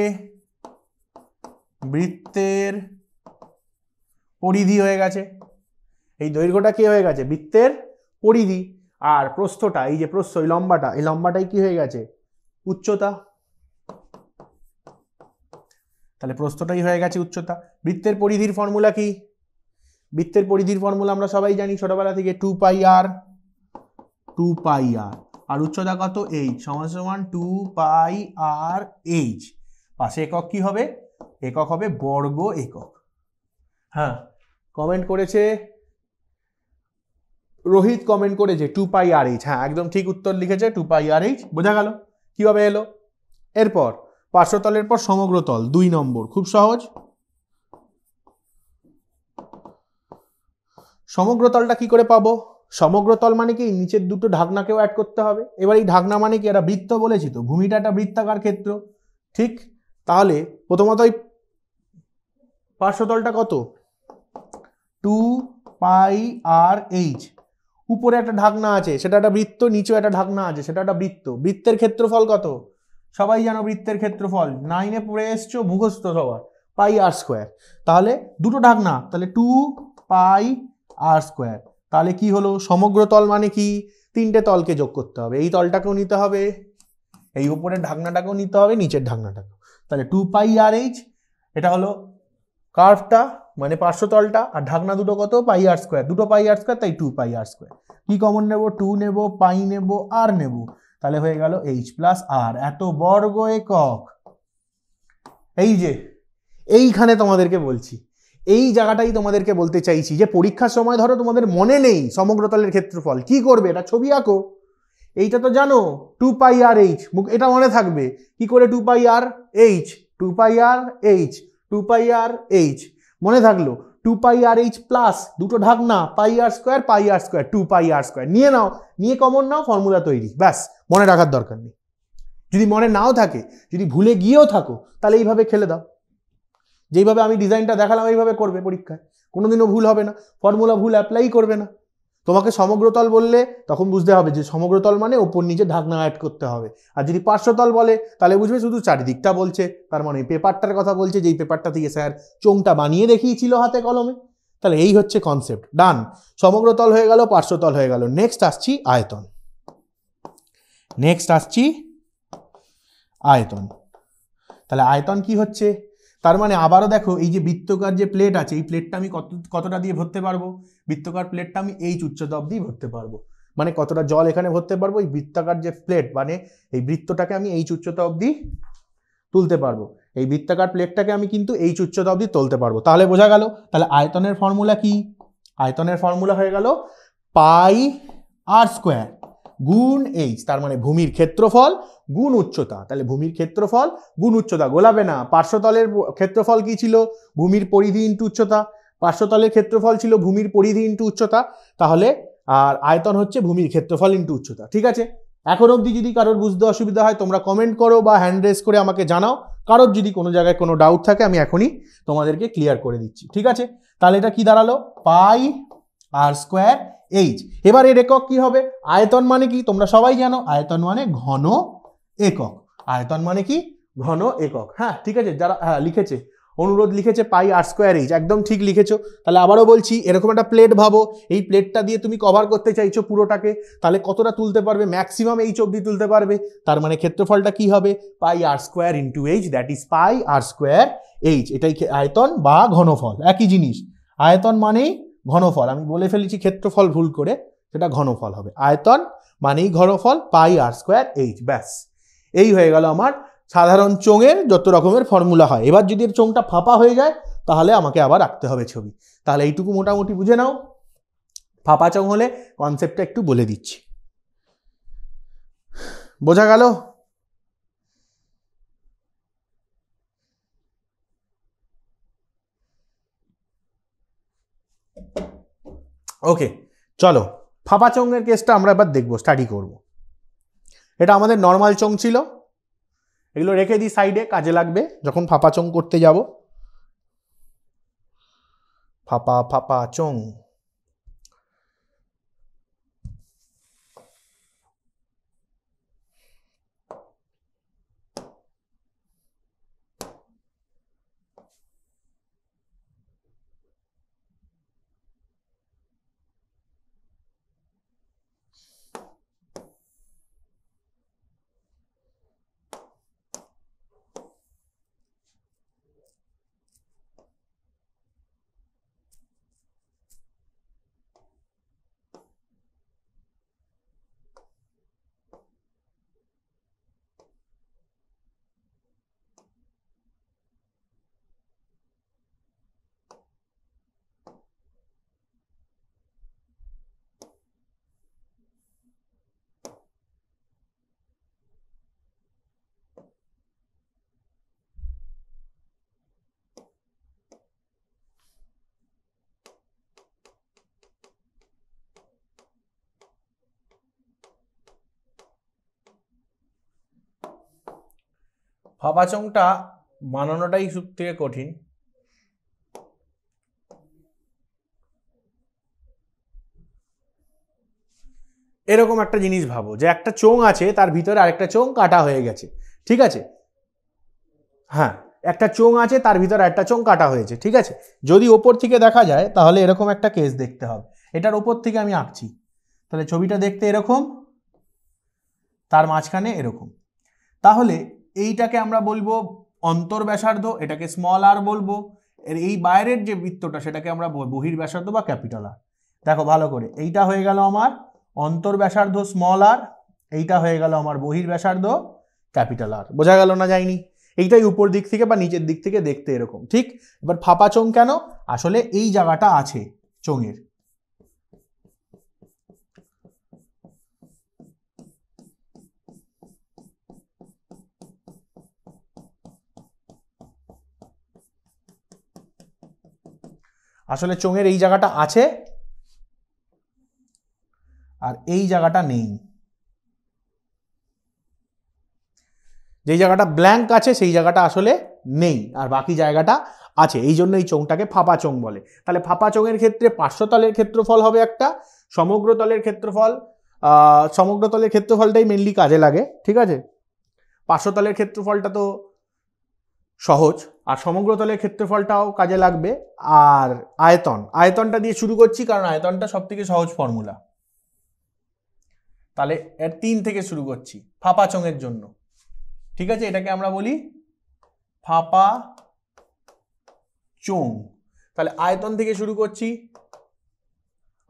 বৃত্তের পরিধি হয়ে গেছে এই দৈর্ঘ্যটা কি হয়ে গেছে বৃত্তের পরিধি আর প্রস্থটা এই যে প্রস্থ এই লম্বাটা এই লম্বাটাই কি হয়ে গেছে উচ্চতা তাহলে প্রস্থটাই হয়ে গেছে উচ্চতা বৃত্তের পরিধির ফর্মুলা কি বৃত্তের পরিধির ফর্মুলা আমরা সবাই জানি ছোটবেলা থেকে two pi r two pi আর আর উচ্চতা কত এইচ সমান সমান টু পাই আর এইচ পাশে একক কি হবে একক হবে বর্গ একক হ্যাঁ কমেন্ট করেছে রোহিত কমেন্ট করেছে টু পাই আর এইচ হ্যাঁ একদম ঠিক উত্তর লিখেছে টু পাই আর এইচ বোঝা গেল কীভাবে এলো এরপর পার্শ্বতলের পর সমগ্র তল দুই নম্বর খুব সহজ সমগ্র তলটা কি করে পাবো সমগ্র তল মানে কি নিচের দুটো ঢাকনাকেও অ্যাড করতে হবে এবার এই ঢাকনা মানে কি এরা বৃত্ত বলেছি তো ভূমিটা একটা বৃত্তাকার ক্ষেত্র ঠিক তাহলে প্রথমত ওই পার্শ্বতলটা কত টু পাই আর এইচ উপরে একটা ঢাকনা আছে সেটা একটা বৃত্ত নিচেও একটা ঢাকনা আছে সেটা একটা বৃত্ত বৃত্তের ক্ষেত্রফল কত সবাই জানো বৃত্তের ক্ষেত্রফল নাইনে পড়ে এসছো মুখস্থ সবার পাই আর স্কোয়ার তাহলে দুটো ঢাকনা তাহলে টু পাই আর স্কোয়ার তাহলে কি হলো সমগ্র তল মানে কি তিনটে তলকে যোগ করতে হবে এই তলটাকেও নিতে হবে এই উপরের ঢাকনাটাকেও নিতে হবে নিচের ঢাকনাটাকেও তাহলে টু পাই আর এইচ এটা হলো কার্ভটা মানে পার্শ্বতলটা আর ঢাকনা দুটো কত পাই আর স্কোয়ার দুটো পাই আর স্কোয়ার তাই টু পাই আর স্কোয়ার কি কমন নেব টু নেব পাই নেব আর নেব তাহলে হয়ে গেল এইচ প্লাস আর এত বর্গ একক এই যে এইখানে তোমাদেরকে বলছি এই জায়গাটাই তোমাদেরকে বলতে চাইছি যে পরীক্ষার সময় ধরো তোমাদের মনে নেই সমগ্রতলের ক্ষেত্রফল কি করবে এটা ছবি আঁকো এইটা তো জানো টু পাই আর এইচ মুখ এটা মনে থাকবে কি করে two pi R H two pi R H two pi R H মনে থাকলো two pi R H plus দুটো ঢাকনা পাই আর স্কোয়ার পাই আর স্কোয়ার টু পাই আর স্কোয়ার নিয়ে নাও নিয়ে কমন নাও ফর্মুলা তৈরি ব্যাস মনে রাখার দরকার নেই যদি মনে নাও থাকে যদি ভুলে গিয়েও থাকো তাহলে এইভাবে খেলে দাও যেইভাবে আমি ডিজাইনটা দেখালাম এইভাবে করবে পরীক্ষায় কোনোদিনও ভুল হবে না ফর্মুলা ভুল অ্যাপ্লাই করবে না তোমাকে সমগ্রতল বললে তখন বুঝতে হবে যে সমগ্রতল মানে ওপর নিচে ঢাকনা অ্যাড করতে হবে আর যদি পার্শ্বতল বলে তাহলে বুঝবে শুধু চারিদিকটা বলছে তার মানে পেপারটার কথা বলছে যেই পেপারটা থেকে স্যার চোংটা বানিয়ে দেখিয়েছিল হাতে কলমে তাহলে এই হচ্ছে কনসেপ্ট ডান সমগ্রতল হয়ে গেল পার্শ্বতল হয়ে গেল নেক্সট আসছি আয়তন নেক্সট আসছি আয়তন তাহলে আয়তন কি হচ্ছে তার মানে আবারও দেখো এই যে বৃত্তকার যে প্লেট আছে এই প্লেটটা আমি কত কতটা দিয়ে ভরতে পারবো বৃত্তকার প্লেটটা আমি এইচ উচ্চতা অবধি ভরতে পারবো মানে কতটা জল এখানে ভরতে পারবো এই বৃত্তাকার যে প্লেট মানে এই বৃত্তটাকে আমি এইচ উচ্চতা অবধি তুলতে পারবো এই বৃত্তাকার প্লেটটাকে আমি কিন্তু এইচ উচ্চতা অবধি তুলতে পারবো তাহলে বোঝা গেল তাহলে আয়তনের ফর্মুলা কি আয়তনের ফর্মুলা হয়ে গেল পাই আর স্কোয়ার গুণ এইচ তার মানে ভূমির ক্ষেত্রফল গুণ উচ্চতা তাহলে ভূমির ক্ষেত্রফল গুণ উচ্চতা গোলাবে না পার্শ্বতলের ক্ষেত্রফল কি ছিল ভূমির পরিধি ইন্টু উচ্চতা পার্শ্বতলের ক্ষেত্রফল ছিল ভূমির পরিধি ইন্টু উচ্চতা তাহলে আর আয়তন হচ্ছে ভূমির ক্ষেত্রফল ইন্টু উচ্চতা ঠিক আছে এখন অবধি যদি কারোর বুঝতে অসুবিধা হয় তোমরা কমেন্ট করো বা হ্যান্ড রেস করে আমাকে জানাও কারোর যদি কোনো জায়গায় কোনো ডাউট থাকে আমি এখনই তোমাদেরকে ক্লিয়ার করে দিচ্ছি ঠিক আছে তাহলে এটা কি দাঁড়ালো পাই আর স্কোয়ার এইচ এবার এর একক কি হবে আয়তন মানে কি তোমরা সবাই জানো আয়তন মানে ঘন একক আয়তন মানে কি ঘন একক হ্যাঁ ঠিক আছে যারা হ্যাঁ লিখেছে অনুরোধ লিখেছে পাই আর স্কোয়ার এইচ একদম ঠিক লিখেছো তাহলে আবারও বলছি এরকম একটা প্লেট ভাবো এই প্লেটটা দিয়ে তুমি কভার করতে চাইছো পুরোটাকে তাহলে কতটা তুলতে পারবে ম্যাক্সিমাম এইচ অবধি তুলতে পারবে তার মানে ক্ষেত্রফলটা কি হবে pi R square into H that is pi R square H এটাই আয়তন বা ঘনফল একই জিনিস আয়তন মানেই ঘনফল আমি বলে ফেলেছি ক্ষেত্রফল ভুল করে সেটা ঘনফল হবে আয়তন মানেই ঘনফল পাই আর স্কোয়ার এইচ ব্যাস এই হয়ে গেল আমার সাধারণ চোঙের যত রকমের ফর্মুলা হয় এবার যদি এর চোঙটা ফাঁপা হয়ে যায় তাহলে আমাকে আবার আঁকতে হবে ছবি তাহলে এইটুকু মোটামুটি বুঝে নাও ফাঁপা চোঙ হলে কনসেপ্টটা একটু বলে দিচ্ছি বোঝা গেল ওকে চলো ফাঁপা চোঙের কেসটা আমরা এবার দেখবো স্টাডি করবো এটা আমাদের নর্মাল চং ছিল এগুলো রেখে দিই সাইডে কাজে লাগবে যখন ফাঁপা চং করতে যাব ফাঁপা ফাঁপা চং ভাবাচংটা বানানোটাই সব থেকে কঠিন এরকম একটা জিনিস ভাবো যে একটা চোং আছে তার ভিতরে আরেকটা চোং কাটা হয়ে গেছে ঠিক আছে হ্যাঁ একটা চোং আছে তার ভিতরে একটা চোং কাটা হয়েছে ঠিক আছে যদি ওপর থেকে দেখা যায় তাহলে এরকম একটা কেস দেখতে হবে এটার ওপর থেকে আমি আঁকছি তাহলে ছবিটা দেখতে এরকম তার মাঝখানে এরকম তাহলে এইটাকে আমরা বলবো অন্তর ব্যাসার্ধ এটাকে স্মল আর বলবো এর এই বাইরের যে বৃত্তটা সেটাকে আমরা বহির ব্যাসার্ধ বা ক্যাপিটাল আর দেখো ভালো করে এইটা হয়ে গেল আমার অন্তর ব্যাসার্ধ স্মল আর এইটা হয়ে গেল আমার বহির ব্যাসার্ধ ক্যাপিটাল আর বোঝা গেল না যায়নি এইটাই উপর দিক থেকে বা নিচের দিক থেকে দেখতে এরকম ঠিক এবার ফাঁপা চোং কেন আসলে এই জায়গাটা আছে চোঙের আসলে চোঙের এই জায়গাটা আছে আর এই জায়গাটা নেই যেই জায়গাটা ব্ল্যাঙ্ক আছে সেই জায়গাটা আসলে নেই আর বাকি জায়গাটা আছে এই জন্য এই চোঙটাকে ফাঁপা চোঙ বলে তাহলে ফাঁপা চোঙের ক্ষেত্রে পার্শ্বতলের ক্ষেত্রফল হবে একটা সমগ্র তলের ক্ষেত্রফল সমগ্র তলের ক্ষেত্রফলটাই মেনলি কাজে লাগে ঠিক আছে পার্শ্বতলের ক্ষেত্রফলটা তো সহজ আর সমগ্র তলের ক্ষেত্রফলটাও কাজে লাগবে আর আয়তন আয়তনটা দিয়ে শুরু করছি কারণ আয়তনটা সব থেকে সহজ ফর্মুলা তাহলে এর তিন থেকে শুরু করছি ফাঁপা চঙের জন্য ঠিক আছে এটাকে আমরা বলি ফাঁপা চোং তাহলে আয়তন থেকে শুরু করছি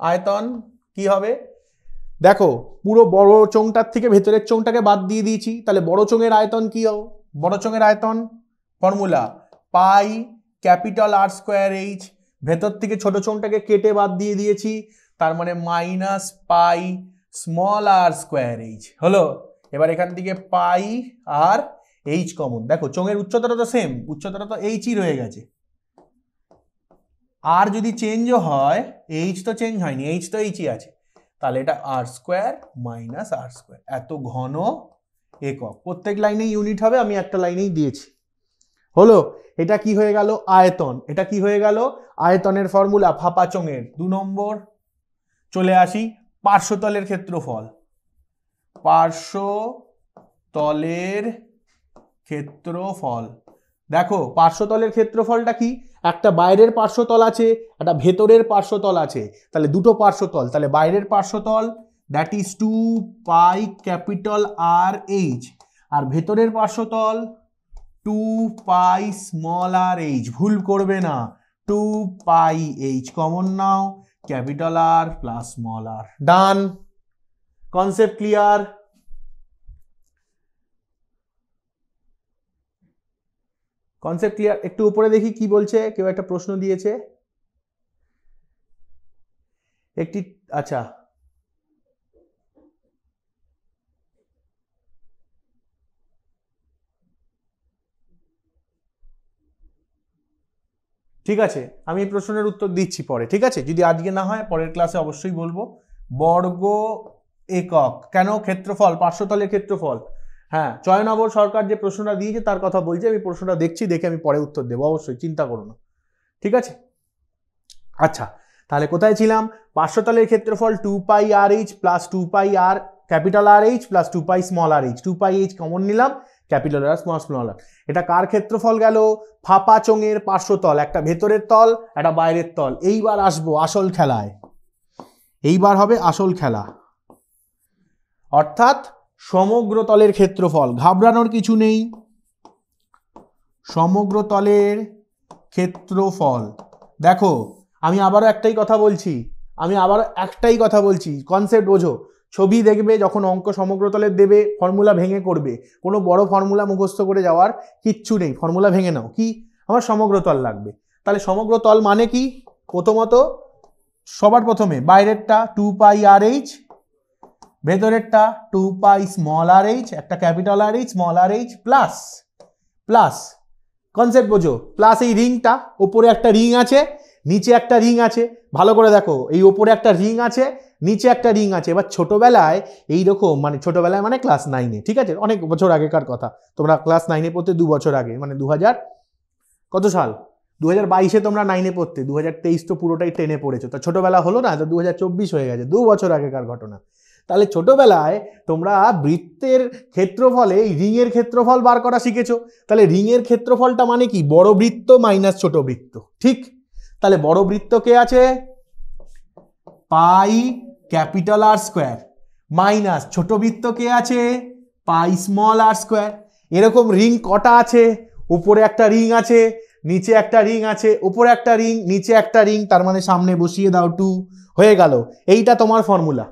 আয়তন কি হবে দেখো পুরো বড় চোংটার থেকে ভেতরের চোংটাকে বাদ দিয়ে দিয়েছি তাহলে বড় চোঙের আয়তন কী হবে বড় চোঙের আয়তন formula pi capital R square H ভেতর থেকে ছোট চোনটাকে কেটে বাদ দিয়ে দিয়েছি তার মানে minus pi small R square H হলো এবার এখান থেকে পাই আর এইচ কমন দেখো চোঙের উচ্চতাটা তো সেম উচ্চতাটা তো এইচই রয়ে গেছে আর যদি চেঞ্জও হয় এইচ তো চেঞ্জ হয়নি এইচ তো এইচই আছে তাহলে এটা R square minus R square এত ঘন একক প্রত্যেক লাইনে ইউনিট হবে আমি একটা লাইনেই দিয়েছি হলো এটা কি হয়ে গেল আয়তন এটা কি হয়ে গেল আয়তনের ফর্মুলা ফাপাচঙের দু নম্বর চলে আসি পার্শ্বতলের ক্ষেত্রফল পার্শ্ব তলের ক্ষেত্রফল দেখো পার্শ্বতলের ক্ষেত্রফলটা কি একটা বাইরের পার্শ্বতল আছে একটা ভেতরের পার্শ্বতল আছে তাহলে দুটো পার্শ্বতল তাহলে বাইরের পার্শ্বতল that is two pi capital R H আর ভেতরের পার্শ্বতল two pi small R H ভুল করবে না টু পাই এইচ কমন নাও capital R plus small R done concept clear concept clear একটু উপরে দেখি কি বলছে কেউ একটা প্রশ্ন দিয়েছে একটি আচ্ছা ঠিক আছে আমি এই প্রশ্নের উত্তর দিচ্ছি পরে ঠিক আছে যদি আজকে না হয় পরের ক্লাসে অবশ্যই বলবো বর্গ একক কেন ক্ষেত্রফল পার্শ্বতলের ক্ষেত্রফল হ্যাঁ চয়নাবর সরকার যে প্রশ্নটা দিয়েছে তার কথা বলছি আমি প্রশ্নটা দেখছি দেখে আমি পরে উত্তর দেবো অবশ্যই চিন্তা করো না ঠিক আছে আচ্ছা তাহলে কোথায় ছিলাম পার্শ্বতলের ক্ষেত্রফল two pi R H plus two pi R capital R H plus two pi small R H two pi H common নিলাম ক্যাপিটাল আর স্মল স্মল এটা কার ক্ষেত্রফল গেল ফাপা চোঙের পার্শ্বতল একটা ভেতরের তল একটা বাইরের তল এইবার আসবো আসল খেলায় এইবার হবে আসল খেলা অর্থাৎ সমগ্র তলের ক্ষেত্রফল ঘাবড়ানোর কিছু নেই সমগ্র তলের ক্ষেত্রফল দেখো আমি আবারও একটাই কথা বলছি আমি আবারও একটাই কথা বলছি কনসেপ্ট বোঝো ছবি দেখবে যখন অঙ্ক সমগ্রতলে দেবে ফর্মুলা ভেঙে করবে কোনো বড় ফর্মুলা মুখস্থ করে যাওয়ার কিচ্ছু নেই ফর্মুলা ভেঙে নাও কি আমার সমগ্রতল লাগবে তাহলে সমগ্রতল মানে কি প্রথমত সবার প্রথমে বাইরেরটা টু পাই আর এইচ ভেতরেরটা two pi small R H একটা capital R H small R H plus plus concept বোঝো প্লাস এই রিংটা ওপরে একটা রিং আছে নিচে একটা রিং আছে ভালো করে দেখো এই ওপরে একটা রিং আছে নিচে একটা রিং আছে এবার ছোটোবেলায় এইরকম মানে ছোটোবেলায় মানে ক্লাস নাইনে ঠিক আছে অনেক বছর আগেকার কথা তোমরা ক্লাস নাইনে পড়তে দু বছর আগে মানে দু কত সাল দু হাজার বাইশে তোমরা নাইনে পড়তে দু হাজার তেইশ তো পুরোটাই টেনে পড়েছো তো ছোটোবেলা হলো না তো দু হাজার চব্বিশ হয়ে গেছে দু বছর আগেকার ঘটনা তাহলে ছোটোবেলায় তোমরা বৃত্তের ক্ষেত্রফলে এই রিংয়ের ক্ষেত্রফল বার করা শিখেছো তাহলে রিংয়ের ক্ষেত্রফলটা মানে কি বড় বৃত্ত মাইনাস ছোট বৃত্ত ঠিক তাহলে বড় বৃত্ত কে আছে pi capital R square minus ছোট বৃত্ত কে আছে পাই স্মল আর স্কোয়ার এরকম রিং কটা আছে উপরে একটা রিং আছে নিচে একটা রিং আছে উপরে একটা রিং নিচে একটা রিং তার মানে সামনে বসিয়ে দাও টু হয়ে গেল এইটা তোমার ফর্মুলা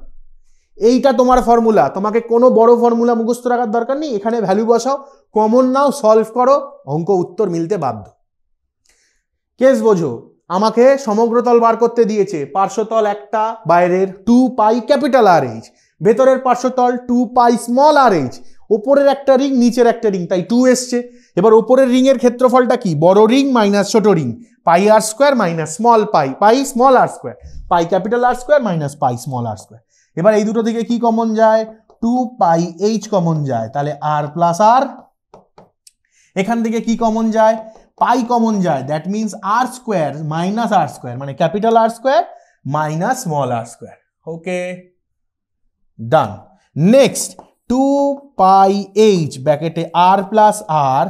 এইটা তোমার ফর্মুলা তোমাকে কোনো বড় ফর্মুলা মুখস্থ রাখার দরকার নেই এখানে ভ্যালু বসাও কমন নাও সলভ করো অঙ্ক উত্তর মিলতে বাধ্য কেস বোঝো আমাকে সমগ্রতল বার করতে দিয়েছে পার্শ্বতল একটা বাইরের two pi capital R H ভেতরের পার্শ্বতল two pi small R H ওপরের একটা রিং নিচের একটা রিং তাই টু এসছে এবার ওপরের রিংয়ের ক্ষেত্রফলটা কি বড় রিং মাইনাস ছোট রিং পাই আর square minus small pi pi small R square pi capital R square minus pi small R square এবার এই দুটো থেকে কি কমন যায় টু পাই এইচ কমন যায় তাহলে আর প্লাস আর এখান থেকে কি কমন যায় পাই কমন যায় that means R square minus R square মানে capital R square minus small R square okay done next two pi H ব্যাকেটে আর প্লাস আর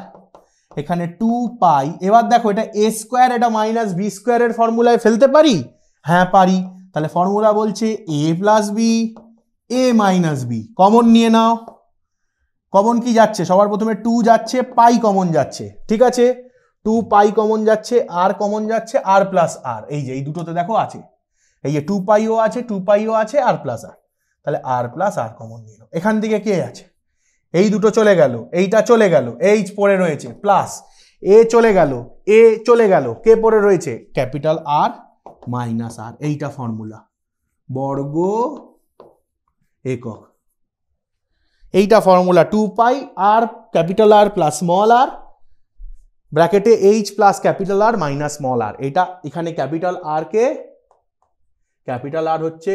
এখানে টু পাই এবার দেখো এটা এ স্কোয়ার এটা মাইনাস বি স্কোয়ারের ফর্মুলায় ফেলতে পারি হ্যাঁ পারি তাহলে ফর্মুলা বলছে A plus B A minus B common নিয়ে নাও কমন কি যাচ্ছে সবার প্রথমে টু যাচ্ছে পাই কমন যাচ্ছে ঠিক আছে টু পাই কমন যাচ্ছে আর কমন যাচ্ছে আর প্লাস আর এই যে এই দুটোতে দেখো আছে এই যে টু পাইও আছে টু পাইও আছে আর প্লাস আর তাহলে আর প্লাস আর কমন নিল এখান থেকে কে আছে এই দুটো চলে গেল এইটা চলে গেল এইচ পরে রয়েছে প্লাস এ চলে গেল এ চলে গেল কে পড়ে রয়েছে ক্যাপিটাল আর মাইনাস আর এইটা ফর্মুলা বর্গ একক এইটা formula two pi R capital R plus small R ব্র্যাকেটে H plus capital R minus small R এটা এখানে ক্যাপিটাল আর কে ক্যাপিটাল আর হচ্ছে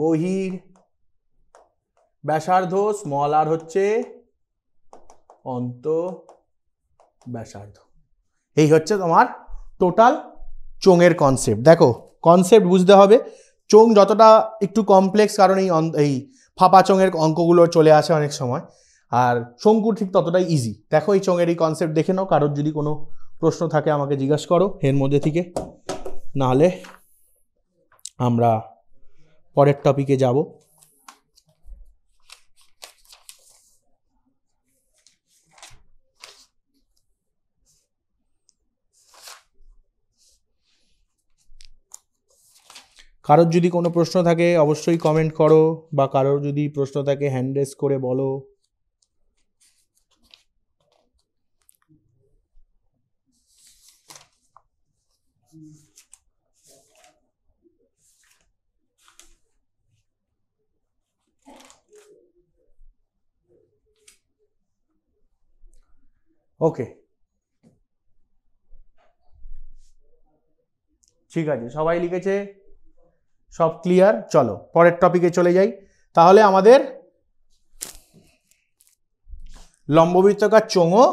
বহির ব্যাসার্ধ স্মল আর হচ্ছে অন্ত ব্যাসার্ধ এই হচ্ছে তোমার টোটাল চোঙের কনসেপ্ট দেখো কনসেপ্ট বুঝতে হবে চোঙ যতটা একটু কমপ্লেক্স কারণ এই এই ফাঁপা চঙের অঙ্কগুলো চলে আসে অনেক সময় আর শঙ্কু ঠিক ততটাই ইজি দেখো এই চঙের এই কনসেপ্ট দেখে নাও কারোর যদি কোনো প্রশ্ন থাকে আমাকে জিজ্ঞাসা করো এর মধ্যে থেকে নাহলে আমরা পরের টপিকে যাব কারোর যদি কোনো প্রশ্ন থাকে অবশ্যই কমেন্ট করো বা কারোর যদি প্রশ্ন থাকে হ্যান্ড রেস করে বলো ওকে ঠিক আছে সবাই লিখেছে সব ক্লিয়ার চলো পরের টপিকে চলে যাই তাহলে আমাদের লম্ববৃত্তকার চোঙো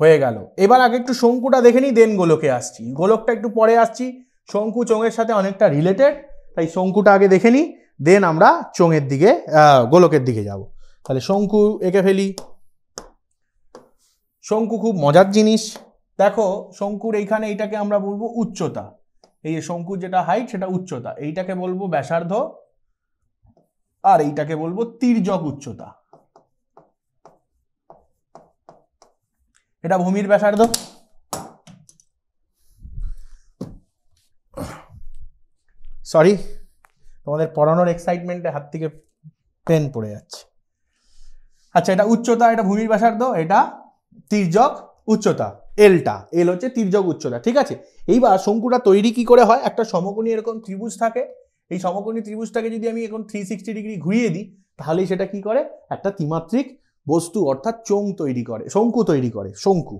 হয়ে গেল এবার আগে একটু শঙ্কুটা দেখে নিই দেন গোলকে আসছি গোলকটা একটু পরে আসছি শঙ্কু চোঙের সাথে অনেকটা রিলেটেড তাই শঙ্কুটা আগে দেখে নিই দেন আমরা চোঙের দিকে গোলকের দিকে যাব তাহলে শঙ্কু এঁকে ফেলি শঙ্কু খুব মজার জিনিস দেখো শঙ্কুর এইখানে এটাকে আমরা বলবো উচ্চতা এই যে শঙ্কুর যেটা হাইট সেটা উচ্চতা এইটাকে বলবো ব্যাসার্ধ আর এইটাকে বলবো তির্যক উচ্চতা এটা ভূমির ব্যাসার্ধ সরি তোমাদের পড়ানোর এক্সাইটমেন্টে হাত থেকে পেন পড়ে যাচ্ছে আচ্ছা এটা উচ্চতা এটা ভূমির ব্যাসার্ধ এটা তির্যক উচ্চতা এলটা এল হচ্ছে তির্যক উচ্চতা ঠিক আছে এইবার শঙ্কুটা তৈরি কি করে হয় একটা সমকোণী এরকম ত্রিভুজ থাকে এই সমকোণী ত্রিভুজটাকে যদি আমি এখন থ্রি সিক্সটি ডিগ্রি ঘুরিয়ে দিই তাহলে সেটা কি করে একটা ত্রিমাত্রিক বস্তু অর্থাৎ চোং তৈরি করে শঙ্কু তৈরি করে শঙ্কু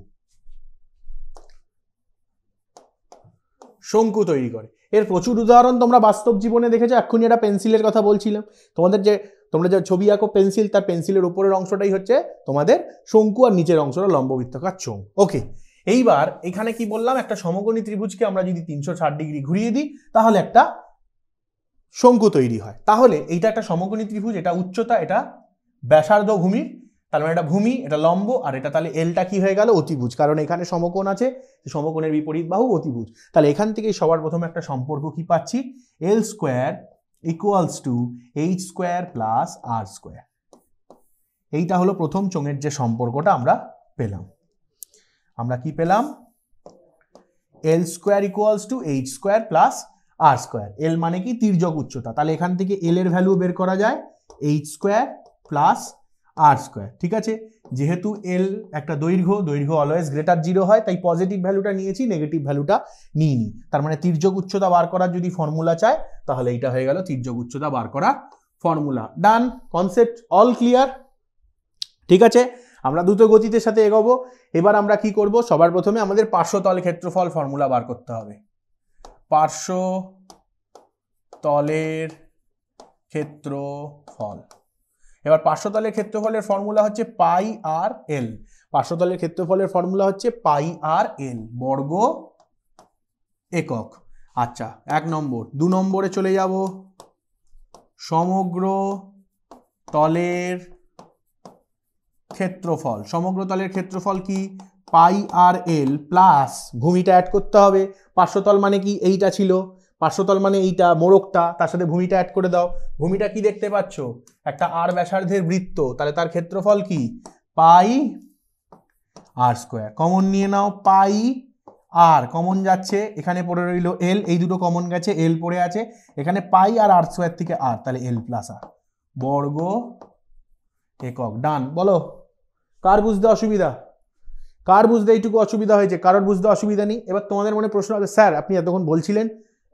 শঙ্কু তৈরি করে এর প্রচুর উদাহরণ তোমরা বাস্তব জীবনে দেখেছো এক্ষুনি একটা পেন্সিলের কথা বলছিলাম তোমাদের যে তোমরা যে ছবি আঁকো পেন্সিল তার পেন্সিলের উপরের অংশটাই হচ্ছে তোমাদের শঙ্কু আর নিচের অংশটা লম্ববৃত্তাকার চোং ওকে এইবার এখানে কি বললাম একটা সমকোণী ত্রিভুজকে আমরা যদি তিনশো ষাট ডিগ্রি ঘুরিয়ে দিই তাহলে একটা শঙ্কু তৈরি হয় তাহলে এইটা একটা সমকোণী ত্রিভুজ এটা উচ্চতা এটা ব্যাসার্ধ ভূমির তার মানে এটা ভূমি এটা লম্ব আর এটা তাহলে এলটা কি হয়ে গেল অতিভুজ কারণ এখানে সমকোণ আছে সমকোণের বিপরীত বাহু অতিভুজ তাহলে এখান থেকেই সবার প্রথমে একটা সম্পর্ক কি পাচ্ছি L square equals to H square plus R square এইটা হলো প্রথম চোঙের যে সম্পর্কটা আমরা পেলাম আমরা কি পেলাম L square equals to H square plus R square L মানে কি তির্যক উচ্চতা তাহলে এখান থেকে এল এর ভ্যালু বের করা যায় H square plus R square ঠিক আছে যেহেতু এল একটা দৈর্ঘ্য দৈর্ঘ্য অলওয়েজ গ্রেটার জিরো হয় তাই পজিটিভ ভ্যালুটা নিয়েছি নেগেটিভ ভ্যালুটা নিইনি তার মানে তির্যক উচ্চতা বার করার যদি ফর্মুলা চায় তাহলে এইটা হয়ে গেল তির্যক উচ্চতা বার করা formula done concept all clear ঠিক আছে আমরা দ্রুত গতিতে সাথে এগোবো এবার আমরা কি করব সবার প্রথমে আমাদের পার্শ্বতল ক্ষেত্রফল ফর্মুলা বার করতে হবে পার্শ্ব তলের ক্ষেত্রফল এবার পার্শ্বতলের ক্ষেত্রফলের ফর্মুলা হচ্ছে পাই আর এল পার্শ্বতলের ক্ষেত্রফলের ফর্মুলা হচ্ছে পাই আর এল বর্গ একক আচ্ছা এক নম্বর দু নম্বরে চলে যাব সমগ্র তলের ক্ষেত্রফল সমগ্র তলের ক্ষেত্রফল কি পাই আর এল প্লাস ভূমিটা অ্যাড করতে হবে পার্শ্বতল মানে কি এইটা ছিল পার্শ্বতল মানে এইটা মোরকটা তার সাথে ভূমিটা অ্যাড করে দাও ভূমিটা কি দেখতে পাচ্ছ একটা আর ব্যাসার্ধের বৃত্ত তাহলে তার ক্ষেত্রফল কি পাই আর স্কোয়ার কমন নিয়ে নাও পাই আর কমন যাচ্ছে এখানে পড়ে রইল এল এই দুটো কমন গেছে এল পড়ে আছে এখানে পাই আর আর স্কোয়ার থেকে আর তাহলে এল প্লাস আর বর্গ একক ডান বলো কার বুঝতে অসুবিধা কার বুঝতে এইটুকু অসুবিধা হয়েছে কারোর বুঝতে অসুবিধা নেই এবার তোমাদের মনে প্রশ্ন হবে স্যার আপনি এতক্ষণ বলছিলেন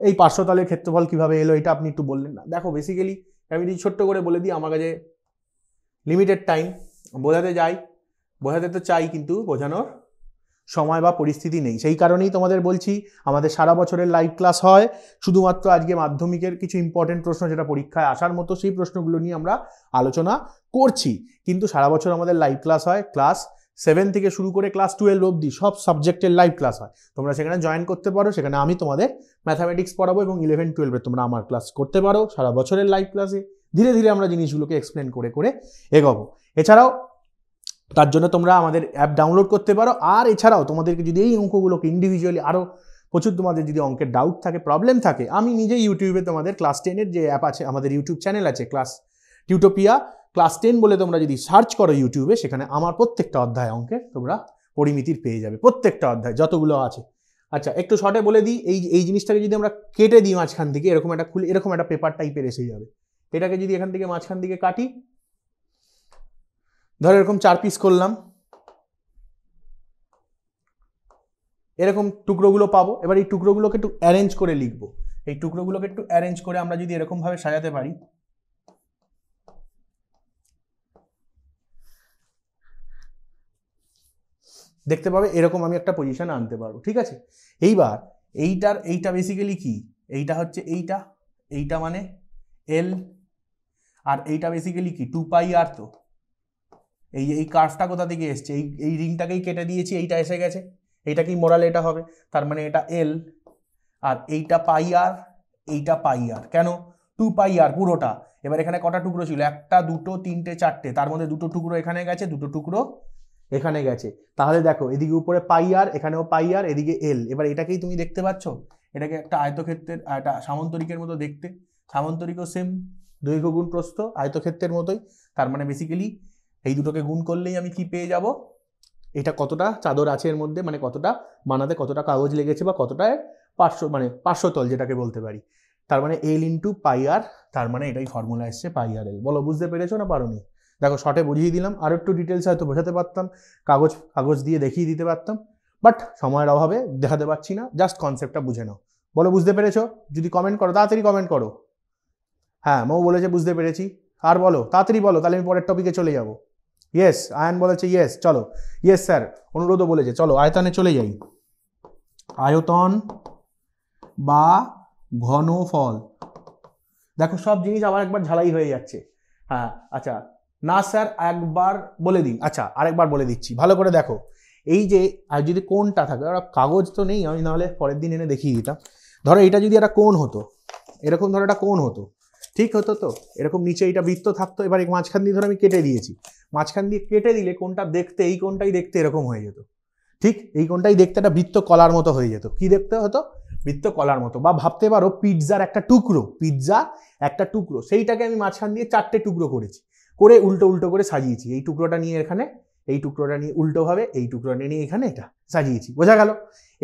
এই পার্শ্বতালের ক্ষেত্রফল কিভাবে এলো এটা আপনি একটু বললেন না দেখো বেসিক্যালি আমি যদি ছোট্ট করে বলে দিই আমার কাছে লিমিটেড টাইম বোঝাতে যাই বোঝাতে তো চাই কিন্তু বোঝানোর সময় বা পরিস্থিতি নেই সেই কারণেই তোমাদের বলছি আমাদের সারা বছরের লাইভ ক্লাস হয় শুধুমাত্র আজকে মাধ্যমিকের কিছু ইম্পর্টেন্ট প্রশ্ন যেটা পরীক্ষায় আসার মতো সেই প্রশ্নগুলো নিয়ে আমরা আলোচনা করছি কিন্তু সারা বছর আমাদের লাইভ ক্লাস হয় ক্লাস সেভেন থেকে শুরু করে ক্লাস টুয়েলভ অবধি সব সাবজেক্টের লাইভ ক্লাস হয় তোমরা সেখানে জয়েন করতে পারো সেখানে আমি তোমাদের ম্যাথামেটিক্স পড়াবো এবং ইলেভেন টুয়েলভে তোমরা আমার ক্লাস করতে পারো সারা বছরের লাইভ ক্লাসে ধীরে ধীরে আমরা জিনিসগুলোকে এক্সপ্লেন করে করে এগোবো এছাড়াও তার জন্য তোমরা আমাদের অ্যাপ ডাউনলোড করতে পারো আর এছাড়াও তোমাদেরকে যদি এই অঙ্কগুলোকে ইন্ডিভিজুয়ালি আরও প্রচুর তোমাদের যদি অঙ্কের ডাউট থাকে প্রবলেম থাকে আমি নিজে ইউটিউবে তোমাদের ক্লাস টেনের যে অ্যাপ আছে আমাদের ইউটিউব চ্যানেল আছে ক্লাস টিউটোপিয়া ক্লাস টেন বলে তোমরা যদি সার্চ করো ইউটিউবে সেখানে আমার প্রত্যেকটা অধ্যায় অঙ্কের তোমরা পরিমিতির পেয়ে যাবে প্রত্যেকটা অধ্যায় যতগুলো আছে আচ্ছা একটু শর্টে বলে দিই এই এই জিনিসটাকে যদি আমরা কেটে দিই মাঝখান থেকে এরকম একটা খুলে এরকম একটা পেপার টাইপের এসে যাবে এটাকে যদি এখান থেকে মাঝখান থেকে কাটি ধরো এরকম চার পিস করলাম এরকম টুকরোগুলো পাবো এবার এই টুকরোগুলোকে একটু অ্যারেঞ্জ করে লিখবো এই টুকরোগুলোকে একটু অ্যারেঞ্জ করে আমরা যদি এরকমভাবে সাজাতে পারি দেখতে পাবে এরকম আমি একটা পজিশন আনতে পারবো ঠিক আছে এইবার এইটার এইটা বেসিক্যালি কি এইটা হচ্ছে এইটা এইটা মানে এল আর এইটা বেসিক্যালি কি টু পাই আর তো এই এই কার্ভটা কোথা থেকে এসছে এই এই রিংটাকেই কেটে দিয়েছি এইটা এসে গেছে এইটাকেই মোরাল এটা হবে তার মানে এটা এল আর এইটা পাই আর এইটা পাই আর কেন টু পাই আর পুরোটা এবার এখানে কটা টুকরো ছিল একটা দুটো তিনটে চারটে তার মধ্যে দুটো টুকরো এখানে গেছে দুটো টুকরো এখানে গেছে তাহলে দেখো এদিকে উপরে পাই আর এখানেও পাই আর এদিকে এল এবার এটাকেই তুমি দেখতে পাচ্ছ এটাকে একটা আয়তক্ষেত্রের একটা সামন্তরিকের মতো দেখতে সামন্তরিকও সেম দৈর্ঘ্য গুণ প্রস্থ আয়তক্ষেত্রের মতোই তার মানে বেসিক্যালি এই দুটোকে গুণ করলেই আমি কি পেয়ে যাব এটা কতটা চাদর আছে এর মধ্যে মানে কতটা মানাতে কতটা কাগজ লেগেছে বা কতটা পার্শ্ব মানে পার্শ্বতল যেটাকে বলতে পারি তার মানে এল ইন্টু পাই আর তার মানে এটাই ফর্মুলা এসছে পাই আর এল বলো বুঝতে পেরেছো না পারোনি দেখো শর্টে বুঝিয়ে দিলাম আরও একটু ডিটেলস হয়তো বোঝাতে পারতাম কাগজ কাগজ দিয়ে দেখিয়ে দিতে পারতাম বাট সময়ের অভাবে দেখাতে পারছি না জাস্ট কনসেপ্টটা বুঝে নাও বলো বুঝতে পেরেছো যদি কমেন্ট করো তাড়াতাড়ি কমেন্ট করো হ্যাঁ মৌ বলেছে বুঝতে পেরেছি আর বলো তাড়াতাড়ি বলো তাহলে আমি পরের টপিকে চলে যাবো ইয়েস আয়ন বলেছে ইয়েস চলো ইয়েস স্যার অনুরোধও বলেছে চলো আয়তনে চলে যাই আয়তন বা ঘনফল দেখো সব জিনিস আবার একবার ঝালাই হয়ে যাচ্ছে হ্যাঁ আচ্ছা না স্যার একবার বলে দিন আচ্ছা আরেকবার বলে দিচ্ছি ভালো করে দেখো এই যে আর যদি কোনটা থাকে ওরা কাগজ তো নেই আমি নাহলে পরের দিন এনে দেখিয়ে দিতাম ধরো এটা যদি একটা কোন হতো এরকম ধরো একটা কোন হতো ঠিক হতো তো এরকম নিচে এটা বৃত্ত থাকতো এবার মাঝখান দিয়ে ধরো আমি কেটে দিয়েছি মাঝখান দিয়ে কেটে দিলে কোনটা দেখতে এই কোনটাই দেখতে এরকম হয়ে যেত ঠিক এই কোনটাই দেখতে একটা বৃত্ত কলার মতো হয়ে যেত কি দেখতে হতো বৃত্ত কলার মতো বা ভাবতে পারো পিৎজার একটা টুকরো পিৎজা একটা টুকরো সেইটাকে আমি মাঝখান দিয়ে চারটে টুকরো করেছি করে উল্টো উল্টো করে সাজিয়েছি এই টুকরোটা নিয়ে এখানে এই টুকরোটা নিয়ে উল্টোভাবে এই টুকরোটা নিয়ে এখানে এটা সাজিয়েছি বোঝা গেল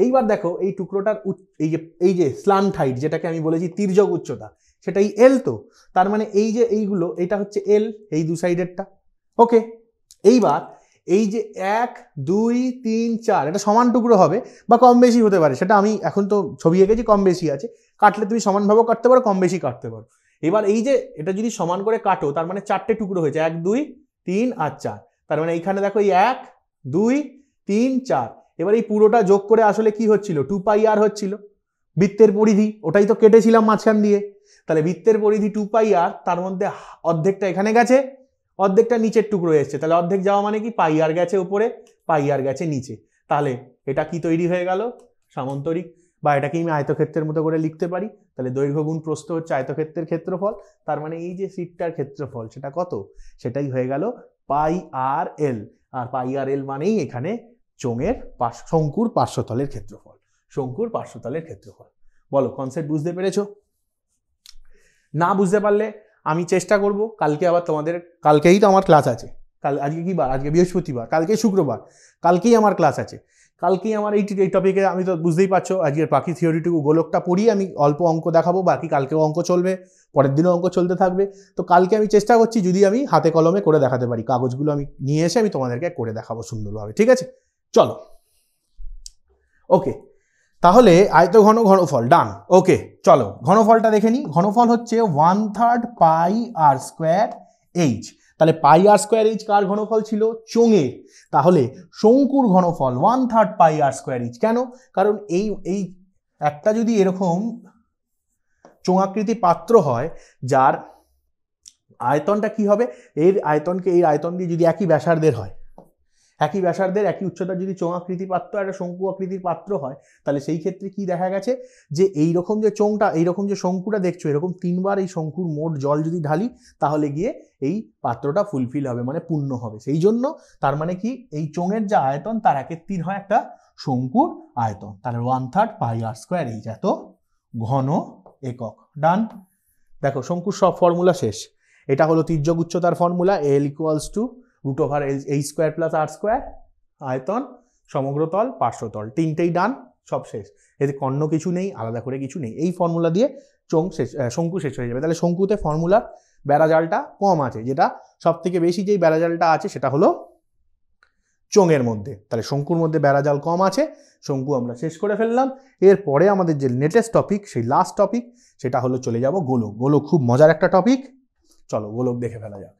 এইবার দেখো এই টুকরোটার এই যে এই যে স্লান হাইট যেটাকে আমি বলেছি তির্যক উচ্চতা সেটাই এল তো তার মানে এই যে এইগুলো এটা হচ্ছে এল এই দু সাইডেরটা ওকে এইবার এই যে এক দুই তিন চার এটা সমান টুকরো হবে বা কম বেশি হতে পারে সেটা আমি এখন তো ছবি এঁকেছি কম বেশি আছে কাটলে তুমি সমানভাবেও কাটতে পারো কম বেশি কাটতে পারো এবার এই যে এটা যদি সমান করে কাটো তার মানে চারটে টুকরো হয়েছে এক দুই তিন আর চার তার মানে এইখানে দেখো এই এক দুই তিন চার এবার এই পুরোটা যোগ করে আসলে কি হচ্ছিল টু পাই আর হচ্ছিল বৃত্তের পরিধি ওটাই তো কেটেছিলাম মাঝখান দিয়ে তাহলে বৃত্তের পরিধি টু পাই আর তার মধ্যে অর্ধেকটা এখানে গেছে অর্ধেকটা নিচের টুকরো এসছে তাহলে অর্ধেক যাওয়া মানে কি পাই আর গেছে উপরে পাই আর গেছে নিচে তাহলে এটা কি তৈরি হয়ে গেল সামন্তরিক বা এটাকে আমি আয়তক্ষেত্রের মতো করে লিখতে পারি তাহলে দৈর্ঘ্য গুণ প্রস্থ হচ্ছে আয়তক্ষেত্রের ক্ষেত্রফল তার মানে এই যে সিটটার ক্ষেত্রফল সেটা কত সেটাই হয়ে গেল পাই আর এল আর পাই আর এল মানেই এখানে চোঙের পাশ শঙ্কুর পার্শ্বতলের ক্ষেত্রফল শঙ্কুর পার্শ্বতলের ক্ষেত্রফল বলো কনসেপ্ট বুঝতে পেরেছ না বুঝতে পারলে আমি চেষ্টা করব কালকে আবার তোমাদের কালকেই তো আমার ক্লাস আছে কাল আজকে কী বার আজকে বৃহস্পতিবার কালকে শুক্রবার কালকেই আমার ক্লাস আছে কালকেই আমার এই এই টপিকে আমি তো বুঝতেই পারছো আজকের পাখি থিওরিটুকু গোলকটা পড়িয়ে আমি অল্প অঙ্ক দেখাবো বাকি কালকেও অঙ্ক চলবে পরের দিনও অঙ্ক চলতে থাকবে তো কালকে আমি চেষ্টা করছি যদি আমি হাতে কলমে করে দেখাতে পারি কাগজগুলো আমি নিয়ে এসে আমি তোমাদেরকে করে দেখাবো সুন্দরভাবে ঠিক আছে চলো ওকে তাহলে আয়ত ঘন ঘনফল ডান ওকে চলো ঘনফলটা দেখে নিই ঘনফল হচ্ছে ওয়ান থার্ড পাই আর স্কোয়ার এইচ তাহলে পাই আর স্কোয়ার এইচ কার ঘনফল ছিল চোঙের তাহলে শঙ্কুর ঘনফল ওয়ান থার্ড পাই আর স্কোয়ার এইচ কেন কারণ এই এই একটা যদি এরকম চোঙাকৃতি পাত্র হয় যার আয়তনটা কি হবে এর আয়তনকে এই আয়তন দিয়ে যদি একই ব্যাসার্ধের হয় একই ব্যাসার্ধের একই উচ্চতার যদি চোঙাকৃতি পাত্র একটা শঙ্কু আকৃতির পাত্র হয় তাহলে সেই ক্ষেত্রে কি দেখা গেছে যে এই রকম যে চোঙটা এইরকম যে শঙ্কুটা দেখছো এরকম তিনবার এই শঙ্কুর মোট জল যদি ঢালি তাহলে গিয়ে এই পাত্রটা ফুলফিল হবে মানে পূর্ণ হবে সেই জন্য তার মানে কি এই চোঙের যে আয়তন তার একের তিন হয় একটা শঙ্কুর আয়তন তাহলে ওয়ান থার্ড পাই আর স্কোয়ার এই যত ঘন একক ডান দেখো শঙ্কুর সব ফর্মুলা শেষ এটা হলো তির্যক উচ্চতার formula L equals to root over H square plus R square আয়তন সমগ্র তল পার্শ্বতল তিনটেই ডান সব শেষ এতে কর্ণ কিছু নেই আলাদা করে কিছু নেই এই ফর্মুলা দিয়ে চং শেষ শঙ্কু শেষ হয়ে যাবে তাহলে শঙ্কুতে ফর্মুলার বেড়াজালটা কম আছে যেটা সব থেকে বেশি যেই বেড়াজালটা আছে সেটা হলো চোঙের মধ্যে তাহলে শঙ্কুর মধ্যে বেড়াজাল কম আছে শঙ্কু আমরা শেষ করে ফেললাম এরপরে আমাদের যে লেটেস্ট টপিক সেই লাস্ট টপিক সেটা হলো চলে যাব গোলক গোলক খুব মজার একটা টপিক চলো গোলক দেখে ফেলা যাক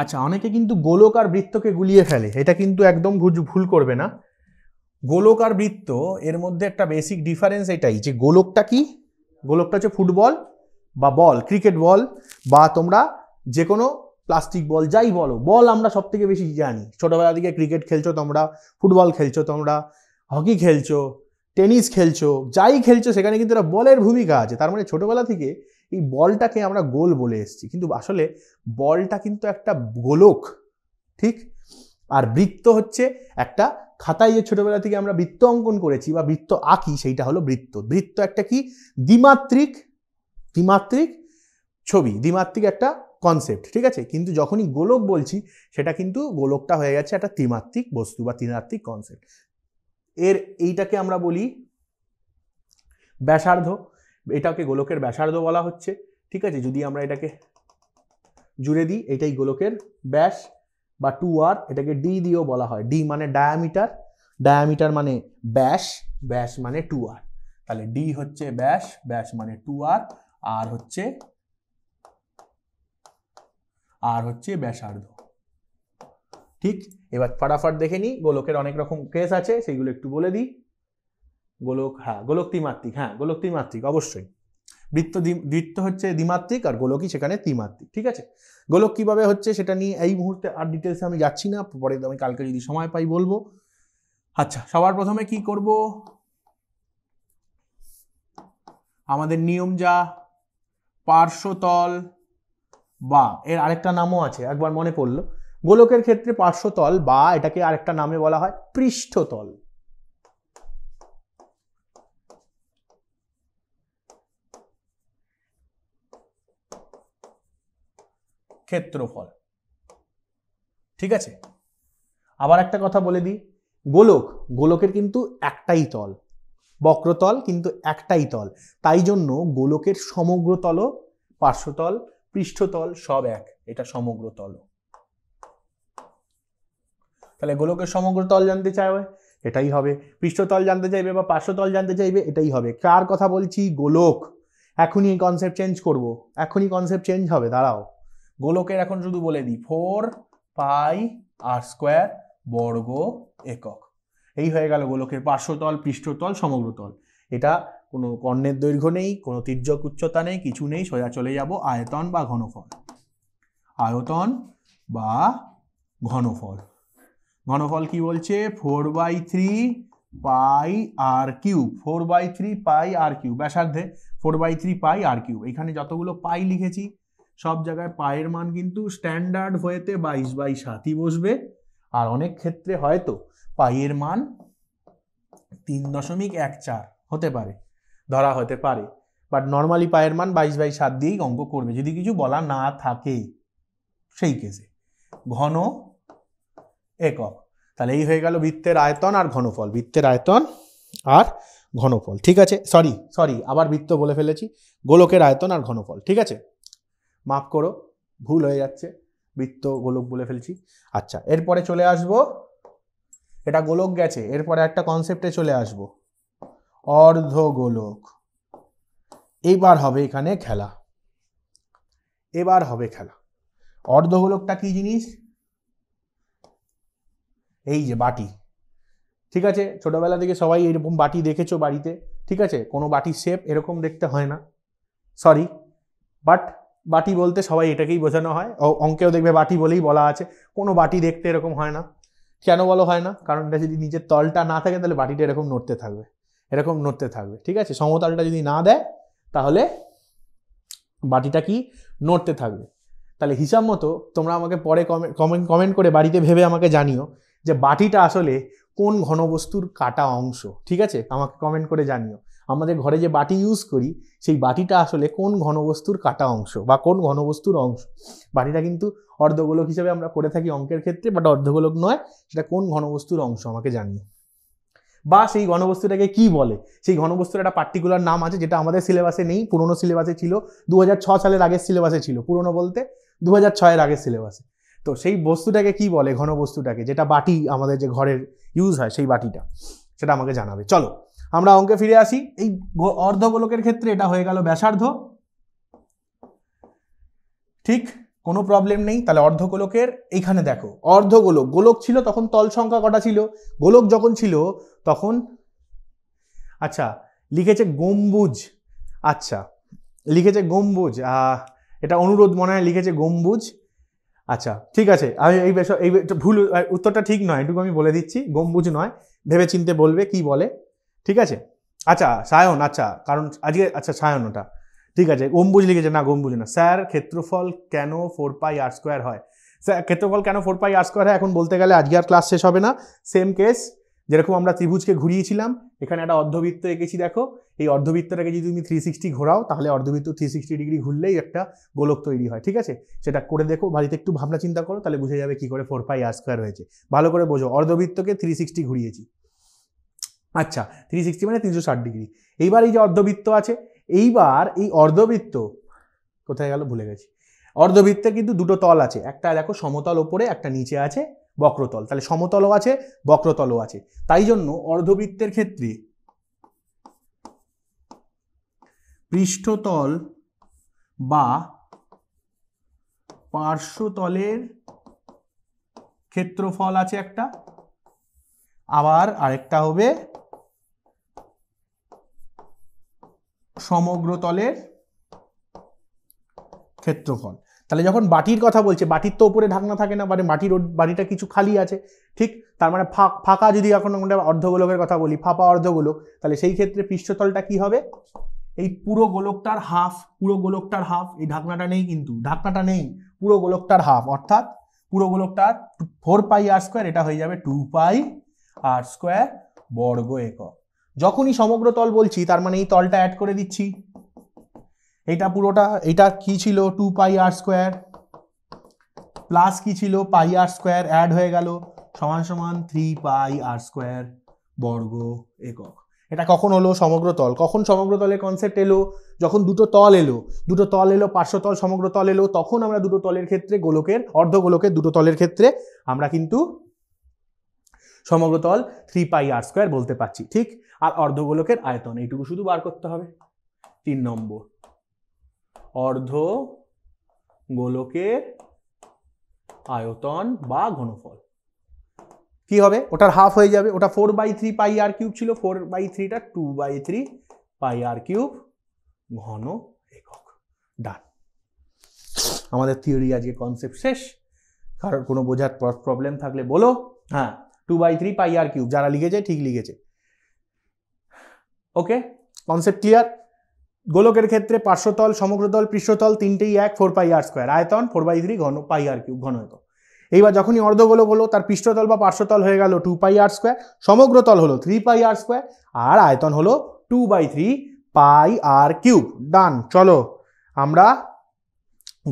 আচ্ছা অনেকে কিন্তু গোলক আর বৃত্তকে গুলিয়ে ফেলে এটা কিন্তু একদম ভুল করবে না গোলক আর বৃত্ত এর মধ্যে একটা বেসিক ডিফারেন্স এটাই যে গোলকটা কি গোলকটা হচ্ছে ফুটবল বা বল ক্রিকেট বল বা তোমরা যে কোনো প্লাস্টিক বল যাই বলো বল আমরা সব থেকে বেশি জানি ছোটোবেলা থেকে ক্রিকেট খেলছো তোমরা ফুটবল খেলছো তোমরা হকি খেলছো টেনিস খেলছো যাই খেলছো সেখানে কিন্তু একটা বলের ভূমিকা আছে তার মানে ছোটোবেলা থেকে এই বলটাকে আমরা গোল বলে এসেছি কিন্তু আসলে বলটা কিন্তু একটা গোলক ঠিক আর বৃত্ত হচ্ছে একটা খাতায় যে ছোটোবেলা থেকে আমরা বৃত্ত অঙ্কন করেছি বা বৃত্ত আঁকি সেইটা হলো বৃত্ত বৃত্ত একটা কি দ্বিমাত্রিক দ্বিমাত্রিক ছবি দ্বিমাত্রিক একটা কনসেপ্ট ঠিক আছে কিন্তু যখনই গোলক বলছি সেটা কিন্তু গোলকটা হয়ে গেছে একটা ত্রিমাত্রিক বস্তু বা ত্রিমাত্রিক কনসেপ্ট এর এইটাকে আমরা বলি ব্যাসার্ধ এটাকে গোলকের ব্যাসার্ধ বলা হচ্ছে ঠিক আছে যদি আমরা এটাকে জুড়ে দিই এটাই গোলকের ব্যাস বা টু আর এটাকে ডি দিয়েও বলা হয় ডি মানে ডায়ামিটার ডায়ামিটার মানে ব্যাস ব্যাস মানে টু আর তাহলে ডি হচ্ছে ব্যাস ব্যাস মানে টু আর আর হচ্ছে আর হচ্ছে ব্যাসার্ধ ঠিক এবার ফাটাফাট দেখে নিই গোলকের অনেক রকম কেস আছে সেইগুলো একটু বলে দিই গোলক হ্যাঁ গোলক ত্রিমাত্রিক হ্যাঁ গোলক ত্রিমাত্রিক অবশ্যই বৃত্ত বৃত্ত হচ্ছে দ্বিমাত্রিক আর গোলকই সেখানে ত্রিমাত্রিক ঠিক আছে গোলক কীভাবে হচ্ছে সেটা নিয়ে এই মুহূর্তে আর ডিটেলসে আমি যাচ্ছি না পরে আমি কালকে যদি সময় পাই বলবো আচ্ছা সবার প্রথমে কি করব আমাদের নিয়ম যা পার্শ্বতল বা এর আরেকটা নামও আছে একবার মনে পড়লো গোলকের ক্ষেত্রে পার্শ্বতল বা এটাকে আরেকটা নামে বলা হয় পৃষ্ঠতল ক্ষেত্রফল ঠিক আছে আবার একটা কথা বলে দিই গোলক গোলকের কিন্তু একটাই তল বক্রতল কিন্তু একটাই তল তাই জন্য গোলকের সমগ্র তল পার্শ্বতল পৃষ্ঠতল সব এক এটা সমগ্র তল তাহলে গোলকের সমগ্র তল জানতে চাইবে এটাই হবে পৃষ্ঠতল জানতে চাইবে বা পার্শ্বতল জানতে চাইবে এটাই হবে কার কথা বলছি গোলক এখনই কনসেপ্ট চেঞ্জ করব এখনই কনসেপ্ট চেঞ্জ হবে দাঁড়াও গোলকের এখন শুধু বলে দিই ফোর পাই আর স্কোয়ার বর্গ একক এই হয়ে গেল গোলকের পার্শ্বতল পৃষ্ঠতল সমগ্রতল এটা কোনো কর্ণের দৈর্ঘ্য নেই কোনো তীর্যক উচ্চতা নেই কিছু নেই সোজা চলে যাব আয়তন বা ঘনফল আয়তন বা ঘনফল ঘনফল কি বলছে four by three pi R cube four by three pi R cube ব্যাসার্ধে four by three pi R cube এখানে যতগুলো পাই লিখেছি সব জায়গায় পায়ের মান কিন্তু স্ট্যান্ডার্ড হয়েতে বাইশ বাই সাতই বসবে আর অনেক ক্ষেত্রে হয়তো পায়ের মান তিন দশমিক এক চার হতে পারে ধরা হতে পারে বাট নর্মালি পায়ের মান বাইশ বাই সাত দিয়েই অঙ্ক করবে যদি কিছু বলা না থাকে সেই কেসে ঘন একক তাহলে এই হয়ে গেল বৃত্তের আয়তন আর ঘনফল বৃত্তের আয়তন আর ঘনফল ঠিক আছে সরি সরি আবার বৃত্ত বলে ফেলেছি গোলকের আয়তন আর ঘনফল ঠিক আছে মাফ করো ভুল হয়ে যাচ্ছে বৃত্ত গোলক বলে ফেলছি আচ্ছা এরপরে চলে আসব এটা গোলক গেছে এরপরে একটা কনসেপ্টে চলে আসব অর্ধ গোলক এইবার হবে এখানে খেলা এবার হবে খেলা অর্ধ গোলকটা কি জিনিস এই যে বাটি ঠিক আছে ছোটোবেলা থেকে সবাই এরকম বাটি দেখেছো বাড়িতে ঠিক আছে কোনো বাটির শেপ এরকম দেখতে হয় না সরি বাট বাটি বলতে সবাই এটাকেই বোঝানো হয় ও অঙ্কেও দেখবে বাটি বলেই বলা আছে কোনো বাটি দেখতে এরকম হয় না কেন বলো হয় না কারণ এটা যদি নিজের তলটা না থাকে তাহলে বাটিটা এরকম নড়তে থাকবে এরকম নড়তে থাকবে ঠিক আছে সমতলটা যদি না দেয় তাহলে বাটিটা কি নড়তে থাকবে তাহলে হিসাব মতো তোমরা আমাকে পরে কমেন্ট কমেন্ট করে বাড়িতে ভেবে আমাকে জানিও যে বাটিটা আসলে কোন ঘনবস্তুর কাটা অংশ ঠিক আছে আমাকে কমেন্ট করে জানিও আমাদের ঘরে যে বাটি ইউজ করি সেই বাটিটা আসলে কোন ঘনবস্তুর কাটা অংশ বা কোন ঘনবস্তুর অংশ বাটিটা কিন্তু অর্ধগোলক হিসেবে আমরা করে থাকি অঙ্কের ক্ষেত্রে বাট অর্ধগোলক নয় সেটা কোন ঘনবস্তুর অংশ আমাকে জানিয়ে বা সেই ঘনবস্তুটাকে কি বলে সেই ঘনবস্তুর একটা পার্টিকুলার নাম আছে যেটা আমাদের সিলেবাসে নেই পুরনো সিলেবাসে ছিল দু সালের আগের সিলেবাসে ছিল পুরনো বলতে দু হাজার ছয়ের আগের সিলেবাসে তো সেই বস্তুটাকে কি বলে ঘনবস্তুটাকে যেটা বাটি আমাদের যে ঘরের ইউজ হয় সেই বাটিটা সেটা আমাকে জানাবে চলো আমরা অঙ্কে ফিরে আসি এই অর্ধগোলকের ক্ষেত্রে এটা হয়ে গেল ব্যাসার্ধ ঠিক কোনো প্রবলেম নেই তাহলে অর্ধগোলকের এইখানে দেখো অর্ধগোলক গোলক ছিল তখন তল সংখ্যা কটা ছিল গোলক যখন ছিল তখন আচ্ছা লিখেছে গম্বুজ আচ্ছা লিখেছে গম্বুজ এটা অনুরোধ মনে হয় লিখেছে গম্বুজ আচ্ছা ঠিক আছে আমি এই এই ভুল উত্তরটা ঠিক নয় এটুকু আমি বলে দিচ্ছি গম্বুজ নয় ভেবে চিনতে বলবে কি বলে ঠিক আছে আচ্ছা সায়ন আচ্ছা কারণ আজকে আচ্ছা সায়ন ওটা ঠিক আছে গম্বুজ লিখেছে না গম্বুজ না স্যার ক্ষেত্রফল কেন ফোর পাই আর স্কোয়ার হয় স্যার ক্ষেত্রফল কেন ফোর পাই আর স্কোয়ার হয় এখন বলতে গেলে আজকে আর ক্লাস শেষ হবে না সেম কেস যেরকম আমরা ত্রিভুজকে ঘুরিয়েছিলাম এখানে একটা অর্ধবৃত্ত এঁকেছি দেখো এই অর্ধবৃত্তটাকে যদি তুমি থ্রি সিক্সটি ঘোরাও তাহলে অর্ধবৃত্ত থ্রি সিক্সটি ডিগ্রি ঘুরলেই একটা গোলক তৈরি হয় ঠিক আছে সেটা করে দেখো বাড়িতে একটু ভাবনা চিন্তা করো তাহলে বুঝে যাবে কি করে ফোর পাই আর স্কোয়ার হয়েছে ভালো করে বোঝো অর্ধবৃত্তকে থ্রি সিক্সটি ঘুরিয়েছি আচ্ছা থ্রি সিক্সটি মানে তিনশো ষাট ডিগ্রি এইবার এই যে অর্ধবৃত্ত আছে এইবার এই অর্ধবৃত্ত কোথায় গেল ভুলে গেছি অর্ধবৃত্তে কিন্তু দুটো তল আছে একটা দেখো সমতল ওপরে একটা নিচে আছে বক্রতল তাহলে সমতলও আছে বক্রতলও আছে তাই জন্য অর্ধবৃত্তের ক্ষেত্রে পৃষ্ঠতল বা পার্শ্বতলের ক্ষেত্রফল আছে একটা আবার আরেকটা হবে সমগ্র তলের ক্ষেত্রফল তাহলে যখন বাটির কথা বলছে বাটির তো উপরে ঢাকনা থাকে না মানে মাটির বাটিটা কিছু খালি আছে ঠিক তার মানে ফাঁক ফাঁকা যদি এখন আমরা অর্ধগোলকের কথা বলি ফাঁপা অর্ধগোলক তাহলে সেই ক্ষেত্রে পৃষ্ঠতলটা কি হবে এই পুরো গোলকটার হাফ পুরো গোলকটার হাফ এই ঢাকনাটা নেই কিন্তু ঢাকনাটা নেই পুরো গোলকটার হাফ অর্থাৎ পুরো গোলকটার ফোর পাই আর স্কোয়ার এটা হয়ে যাবে টু পাই আর স্কোয়ার বর্গ একক যখনই সমগ্র তল বলছি তার মানে এই তলটা অ্যাড করে দিচ্ছি এটা পুরোটা এটা কি ছিল টু পাই আর স্কোয়ার প্লাস কি ছিল পাই আর স্কোয়ার অ্যাড হয়ে গেল সমান সমান থ্রি পাই আর স্কোয়ার বর্গ একক এটা কখন হলো সমগ্র তল কখন সমগ্র তলের কনসেপ্ট এলো যখন দুটো তল এলো দুটো তল এলো পার্শ্ব তল সমগ্র তল এলো তখন আমরা দুটো তলের ক্ষেত্রে গোলকের অর্ধ গোলকের দুটো তলের ক্ষেত্রে আমরা কিন্তু সমগ্রতল থ্রি পাই আর স্কোয়ার বলতে পারছি ঠিক আর অর্ধগোলকের আয়তন এইটুকু শুধু বার করতে হবে তিন নম্বর অর্ধ গোলকের আয়তন বা ঘনফল কি হবে ওটার হাফ হয়ে যাবে ওটা four by three pi R cube ছিল ফোর বাই থ্রিটা two by three pi R cube ঘন একক ডান আমাদের থিওরি আজকে কনসেপ্ট শেষ কারোর কোনো বোঝার প্রবলেম থাকলে বলো হ্যাঁ two by three pi R cube যারা লিখেছে ঠিক লিখেছে ওকে কনসেপ্ট ক্লিয়ার গোলকের ক্ষেত্রে পার্শ্বতল সমগ্রতল পৃষ্ঠতল তিনটেই এক ফোর পাই আর স্কোয়ার আয়তন ফোর বাই থ্রি ঘন পাই আর কিউব ঘন এইবার যখনই অর্ধগোলক হলো তার পৃষ্ঠতল বা পার্শ্বতল হয়ে গেল টু পাই আর স্কোয়ার সমগ্রতল হলো থ্রি পাই আর স্কোয়ার আর আয়তন হলো two by three pi R cube done চলো আমরা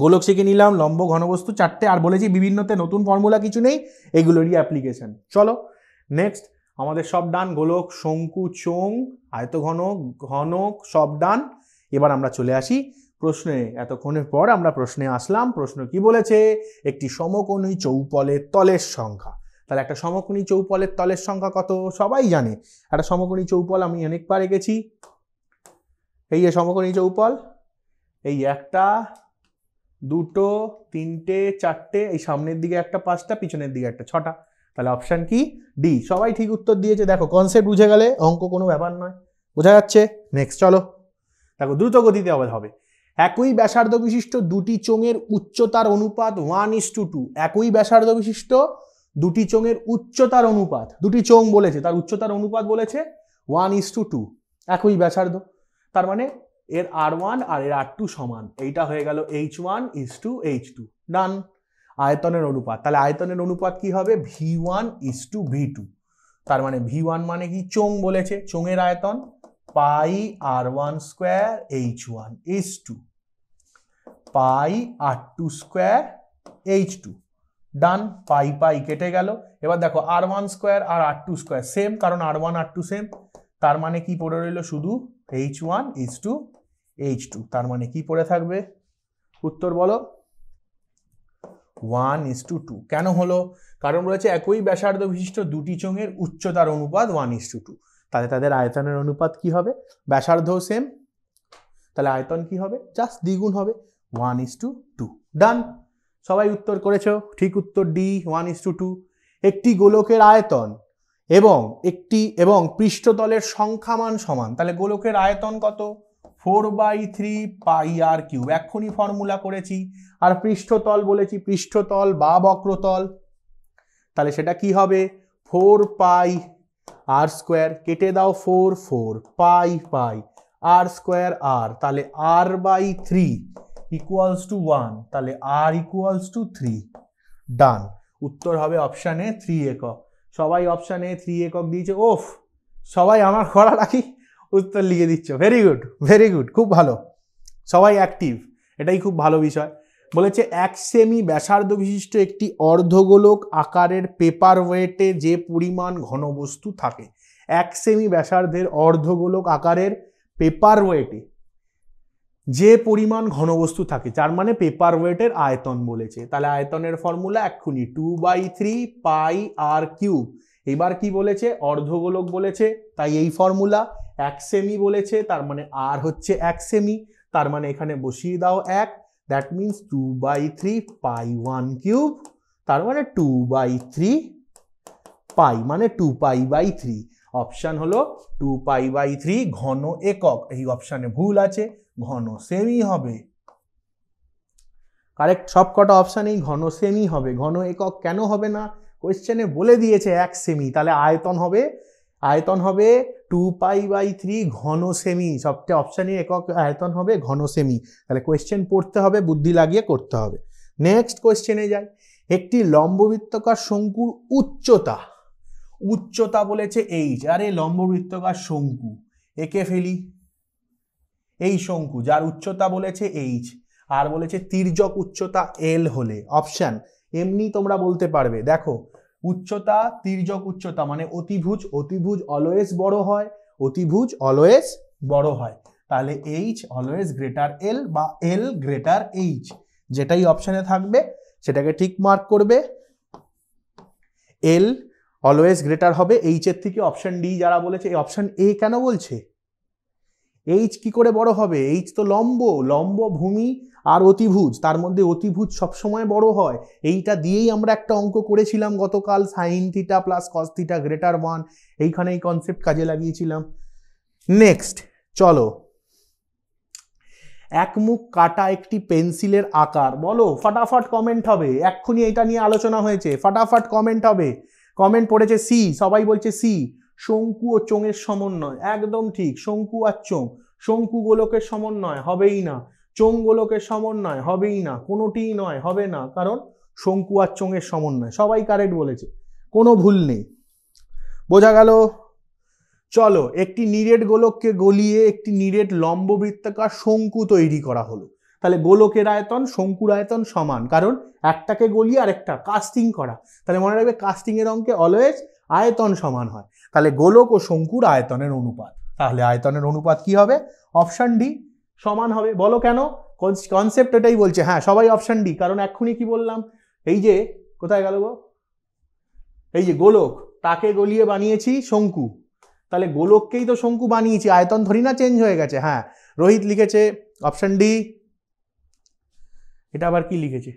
গোলক শিখে নিলাম লম্ব ঘনবস্তু চারটে আর বলেছি বিভিন্নতে নতুন ফর্মুলা কিছু নেই এগুলোরই অ্যাপ্লিকেশন চলো নেক্সট আমাদের সব ডান গোলক শঙ্কু চোং আয়ত ঘনক ঘনক সব ডান এবার আমরা চলে আসি প্রশ্নে এতক্ষণের পর আমরা প্রশ্নে আসলাম প্রশ্ন কি বলেছে একটি সমকোণী চৌপলের তলের সংখ্যা তাহলে একটা সমকোণী চৌপলের তলের সংখ্যা কত সবাই জানে একটা সমকোণী চৌপল আমি অনেকবার এঁকেছি এই যে সমকোণী চৌপল এই একটা দুটো তিনটে চারটে এই সামনের দিকে একটা পাঁচটা পিছনের দিকে একটা ছটা তাহলে অপশান কি ডি সবাই ঠিক উত্তর দিয়েছে দেখো কনসেপ্ট বুঝে গেলে অঙ্ক কোনো ব্যাপার নয় বোঝা যাচ্ছে নেক্সট চলো দেখো দ্রুত গতিতে আবার হবে একই ব্যাসার্ধ বিশিষ্ট দুটি চোঙের উচ্চতার অনুপাত ওয়ান ইস টু টু একই ব্যাসার্ধ বিশিষ্ট দুটি চোঙের উচ্চতার অনুপাত দুটি চোঙ বলেছে তার উচ্চতার অনুপাত বলেছে ওয়ান ইস টু টু একই ব্যাসার্ধ তার মানে এর আর ওয়ান আর এর আর টু সমান এইটা হয়ে গেল h one is to H two done আয়তনের অনুপাত তাহলে আয়তনের অনুপাত কি হবে v one is to v two তার মানে ভি ওয়ান মানে কি চোং বলেছে চোঙের আয়তন pi r one square H one is to pi r two square h two done pi pi কেটে গেল এবার দেখো আর ওয়ান স্কোয়ার আর আর টু স্কোয়ার সেম কারণ r one r two same তার মানে কি পড়ে রইল শুধু h one is to H two তার মানে কি পড়ে থাকবে উত্তর বলো ওয়ান ইস টু টু কেন হলো কারণ রয়েছে একই ব্যাসার্ধ বিশিষ্ট দুটি চোঙের উচ্চতার অনুপাত ওয়ান ইস টু টু তাহলে তাদের আয়তনের অনুপাত কি হবে ব্যাসার্ধও সেম তাহলে আয়তন কি হবে জাস্ট দ্বিগুণ হবে one is to two done সবাই উত্তর করেছ ঠিক উত্তর D one is to two একটি গোলকের আয়তন এবং একটি এবং পৃষ্ঠতলের সংখ্যামান সমান তাহলে গোলকের আয়তন কত four by three pi R cube এক্ষুনি ফর্মুলা করেছি আর পৃষ্ঠতল বলেছি পৃষ্ঠতল বা বক্রতল তাহলে সেটা কি হবে ফোর পাই আর স্কোয়ার কেটে দাও ফোর ফোর পাই পাই আর স্কোয়ার আর তাহলে r by three equals to one তাহলে r equals to three done উত্তর হবে অপশানে থ্রি একক সবাই অপশানে থ্রি একক দিয়েছে ওফ সবাই আমার খরা রাখি উত্তর লিখে দিচ্ছ ভেরি গুড ভেরি গুড খুব ভালো সবাই অ্যাক্টিভ এটাই খুব ভালো বিষয় বলেছে এক সেমি ব্যাসার্ধ বিশিষ্ট একটি অর্ধগোলক আকারের পেপার ওয়েটে যে পরিমাণ ঘনবস্তু থাকে এক সেমি ব্যাসার্ধের অর্ধগোলক আকারের পেপার ওয়েটে যে পরিমাণ ঘনবস্তু থাকে যার মানে পেপার ওয়েটের আয়তন বলেছে তাহলে আয়তনের ফর্মুলা এক্ষুনি two by three pi R cube এবার কি বলেছে অর্ধগোলক বলেছে তাই এই ফর্মুলা এক সেমি বলেছে তার মানে আর হচ্ছে এক সেমি তার মানে এখানে বসিয়ে দাও এক that means two by three pi one cube তার মানে টু বাই থ্রি পাই মানে two pi by three option হলো টু পাই বাই থ্রি ঘন একক এই অপশানে ভুল আছে ঘন সেমি হবে কারেক্ট সব কটা অপশানেই ঘন সেমি হবে ঘন একক কেন হবে না কোয়েশ্চেনে বলে দিয়েছে এক সেমি তাহলে আয়তন হবে আয়তন হবে টু পাই বাই থ্রি ঘন সেমি সবচেয়ে অপশানই একক আয়তন হবে ঘন সেমি তাহলে কোয়েশ্চেন পড়তে হবে বুদ্ধি লাগিয়ে করতে হবে নেক্সট কোয়েশ্চেনে যাই একটি লম্ববৃত্তকার শঙ্কুর উচ্চতা উচ্চতা বলেছে এইচ আরে লম্ববৃত্তকার শঙ্কু একে ফেলি এই শঙ্কু যার উচ্চতা বলেছে এইচ আর বলেছে তির্যক উচ্চতা এল হলে অপশান এমনি তোমরা বলতে পারবে দেখো উচ্চতা তির্যক উচ্চতা মানে অতিভুজ অতিভুজ অলওয়েজ বড় হয় অতিভুজ অলওয়েজ বড় হয় তাহলে এইচ অলওয়েজ গ্রেটার এল বা এল গ্রেটার এইচ যেটাই অপশানে থাকবে সেটাকে ঠিক মার্ক করবে এল অলওয়েজ গ্রেটার হবে এইচের থেকে অপশান ডি যারা বলেছে এই অপশান এ কেন বলছে এইচ কি করে বড় হবে এইচ তো লম্ব লম্ব ভূমি আর অতিভুজ তার মধ্যে অতিভুজ সবসময় বড় হয় এইটা দিয়েই আমরা একটা অঙ্ক করেছিলাম গতকাল sine theta plus cos theta greater one এইখানে এই কনসেপ্ট কাজে লাগিয়েছিলাম নেক্সট চলো এক মুখ কাটা একটি পেন্সিলের আকার বলো ফটাফট কমেন্ট হবে এক্ষুনি এটা নিয়ে আলোচনা হয়েছে ফটাফট কমেন্ট হবে কমেন্ট পড়েছে সি সবাই বলছে সি শঙ্কু ও চোঙের সমন্বয় একদম ঠিক শঙ্কু আর চোং শঙ্কু গোলকের সমন্বয় হবেই না চোং গোলকের সমন্বয় হবেই না কোনোটিই নয় হবে না কারণ শঙ্কু আর চোঙের সমন্বয় সবাই কারেক্ট বলেছে কোনো ভুল নেই বোঝা গেল চলো একটি নিরেট গোলককে গলিয়ে একটি নিরেট লম্ববৃত্তাকার শঙ্কু তৈরি করা হলো তাহলে গোলকের আয়তন শঙ্কুর আয়তন সমান কারণ একটাকে গলিয়ে আরেকটা কাস্টিং করা তাহলে মনে রাখবে কাস্টিংয়ের অঙ্কে অলওয়েজ আয়তন সমান হয় তাহলে গোলক ও শঙ্কুর আয়তনের অনুপাত তাহলে আয়তনের অনুপাত কি হবে অপশান ডি সমান হবে বলো কেন কনসেপ্ট এটাই বলছে হ্যাঁ সবাই অপশান ডি কারণ এক্ষুনি কি বললাম এই যে কোথায় গেল গো এই যে গোলক তাকে গলিয়ে বানিয়েছি শঙ্কু তাহলে গোলককেই তো শঙ্কু বানিয়েছি আয়তন ধরি না চেঞ্জ হয়ে গেছে হ্যাঁ রোহিত লিখেছে অপশান ডি এটা আবার কি লিখেছে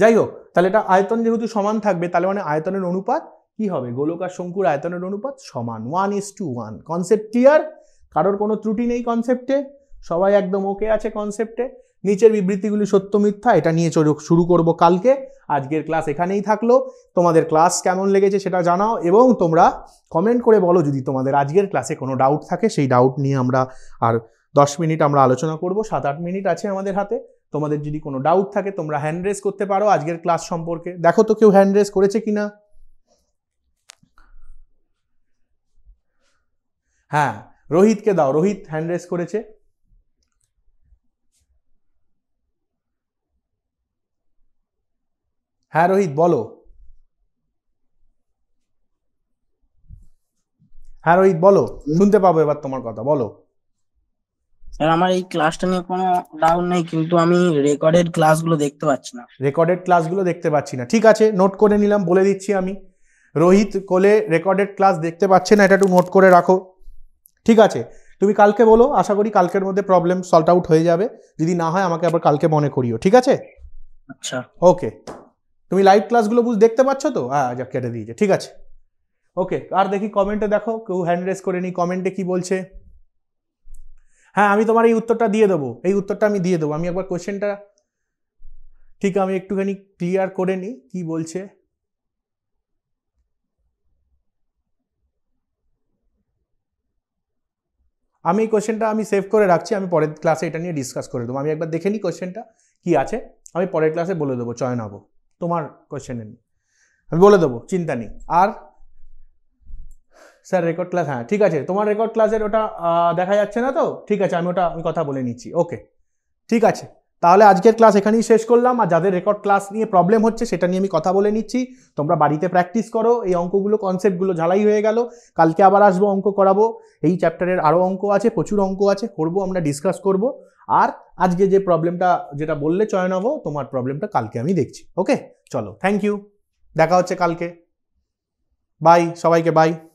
যাই হোক তাহলে এটা আয়তন যেহেতু সমান থাকবে তাহলে মানে আয়তনের অনুপাত কি হবে গোলক আর শঙ্কুর আয়তনের অনুপাত সমান one is to one concept clear কারোর কোনো ত্রুটি নেই কনসেপ্টে সবাই একদম ওকে আছে কনসেপ্টে নিচের বিবৃতিগুলি সত্য মিথ্যা এটা নিয়ে শুরু করব কালকে আজকের ক্লাস এখানেই থাকলো তোমাদের ক্লাস কেমন লেগেছে সেটা জানাও এবং তোমরা কমেন্ট করে বলো যদি তোমাদের আজকের ক্লাসে কোনো ডাউট থাকে সেই ডাউট নিয়ে আমরা আর দশ মিনিট আমরা আলোচনা করব সাত আট মিনিট আছে আমাদের হাতে তোমাদের যদি কোনো ডাউট থাকে তোমরা হ্যান্ড রেস করতে পারো আজকের ক্লাস সম্পর্কে দেখো তো কেউ হ্যান্ড রেস করেছে কিনা হ্যাঁ রোহিতকে দাও রোহিত হ্যান্ড রেস করেছে হ্যাঁ রোহিত বলো হ্যাঁ রোহিত বলো শুনতে পাবো এবার তোমার কথা বলো স্যার আমার এই ক্লাসটা নিয়ে কোনো ডাউট নেই কিন্তু আমি রেকর্ডেড ক্লাসগুলো দেখতে পাচ্ছি না রেকর্ডেড ক্লাসগুলো দেখতে পাচ্ছি না ঠিক আছে নোট করে নিলাম বলে দিচ্ছি আমি রোহিত কোলে রেকর্ডেড ক্লাস দেখতে পাচ্ছে না এটা একটু নোট করে রাখো ঠিক আছে তুমি কালকে বলো আশা করি কালকের মধ্যে প্রবলেম সলভ আউট হয়ে যাবে যদি না হয় আমাকে আবার কালকে মনে করিও ঠিক আছে আচ্ছা ওকে তুমি লাইভ ক্লাসগুলো বুঝ দেখতে পাচ্ছ তো হ্যাঁ যা কেটে দিয়েছে ঠিক আছে ওকে আর দেখি কমেন্টে দেখো কেউ হ্যান্ড রেস করে নি কমেন্টে কি বলছে হ্যাঁ আমি তোমার এই উত্তরটা দিয়ে দেবো এই উত্তরটা আমি দিয়ে দেবো আমি একবার কোয়েশ্চেনটা ঠিক আমি একটুখানি ক্লিয়ার করে নিই কী বলছে আমি এই কোয়েশ্চেনটা আমি সেভ করে রাখছি আমি পরের ক্লাসে এটা নিয়ে ডিসকাস করে দেবো আমি একবার দেখে নিই কোয়েশ্চেনটা কী আছে আমি পরের ক্লাসে বলে দেবো চয়ন হবো তোমার কোয়েশ্চেনে নিয়ে আমি বলে দেবো চিন্তা নেই আর স্যার রেকর্ড ক্লাস হ্যাঁ ঠিক আছে তোমার রেকর্ড ক্লাসের ওটা দেখা যাচ্ছে না তো ঠিক আছে আমি ওটা আমি কথা বলে নিচ্ছি ওকে ঠিক আছে তাহলে আজকের ক্লাস এখানেই শেষ করলাম আর যাদের রেকর্ড ক্লাস নিয়ে প্রবলেম হচ্ছে সেটা নিয়ে আমি কথা বলে নিচ্ছি তোমরা বাড়িতে প্র্যাকটিস করো এই অঙ্কগুলো কনসেপ্টগুলো ঝালাই হয়ে গেল কালকে আবার আসবো অঙ্ক করাবো এই চ্যাপ্টারের আরও অঙ্ক আছে প্রচুর অঙ্ক আছে করবো আমরা ডিসকাস করব আর আজকে যে প্রবলেমটা যেটা বললে চয়ন হবো তোমার প্রবলেমটা কালকে আমি দেখছি ওকে চলো থ্যাংক ইউ দেখা হচ্ছে কালকে বাই সবাইকে বাই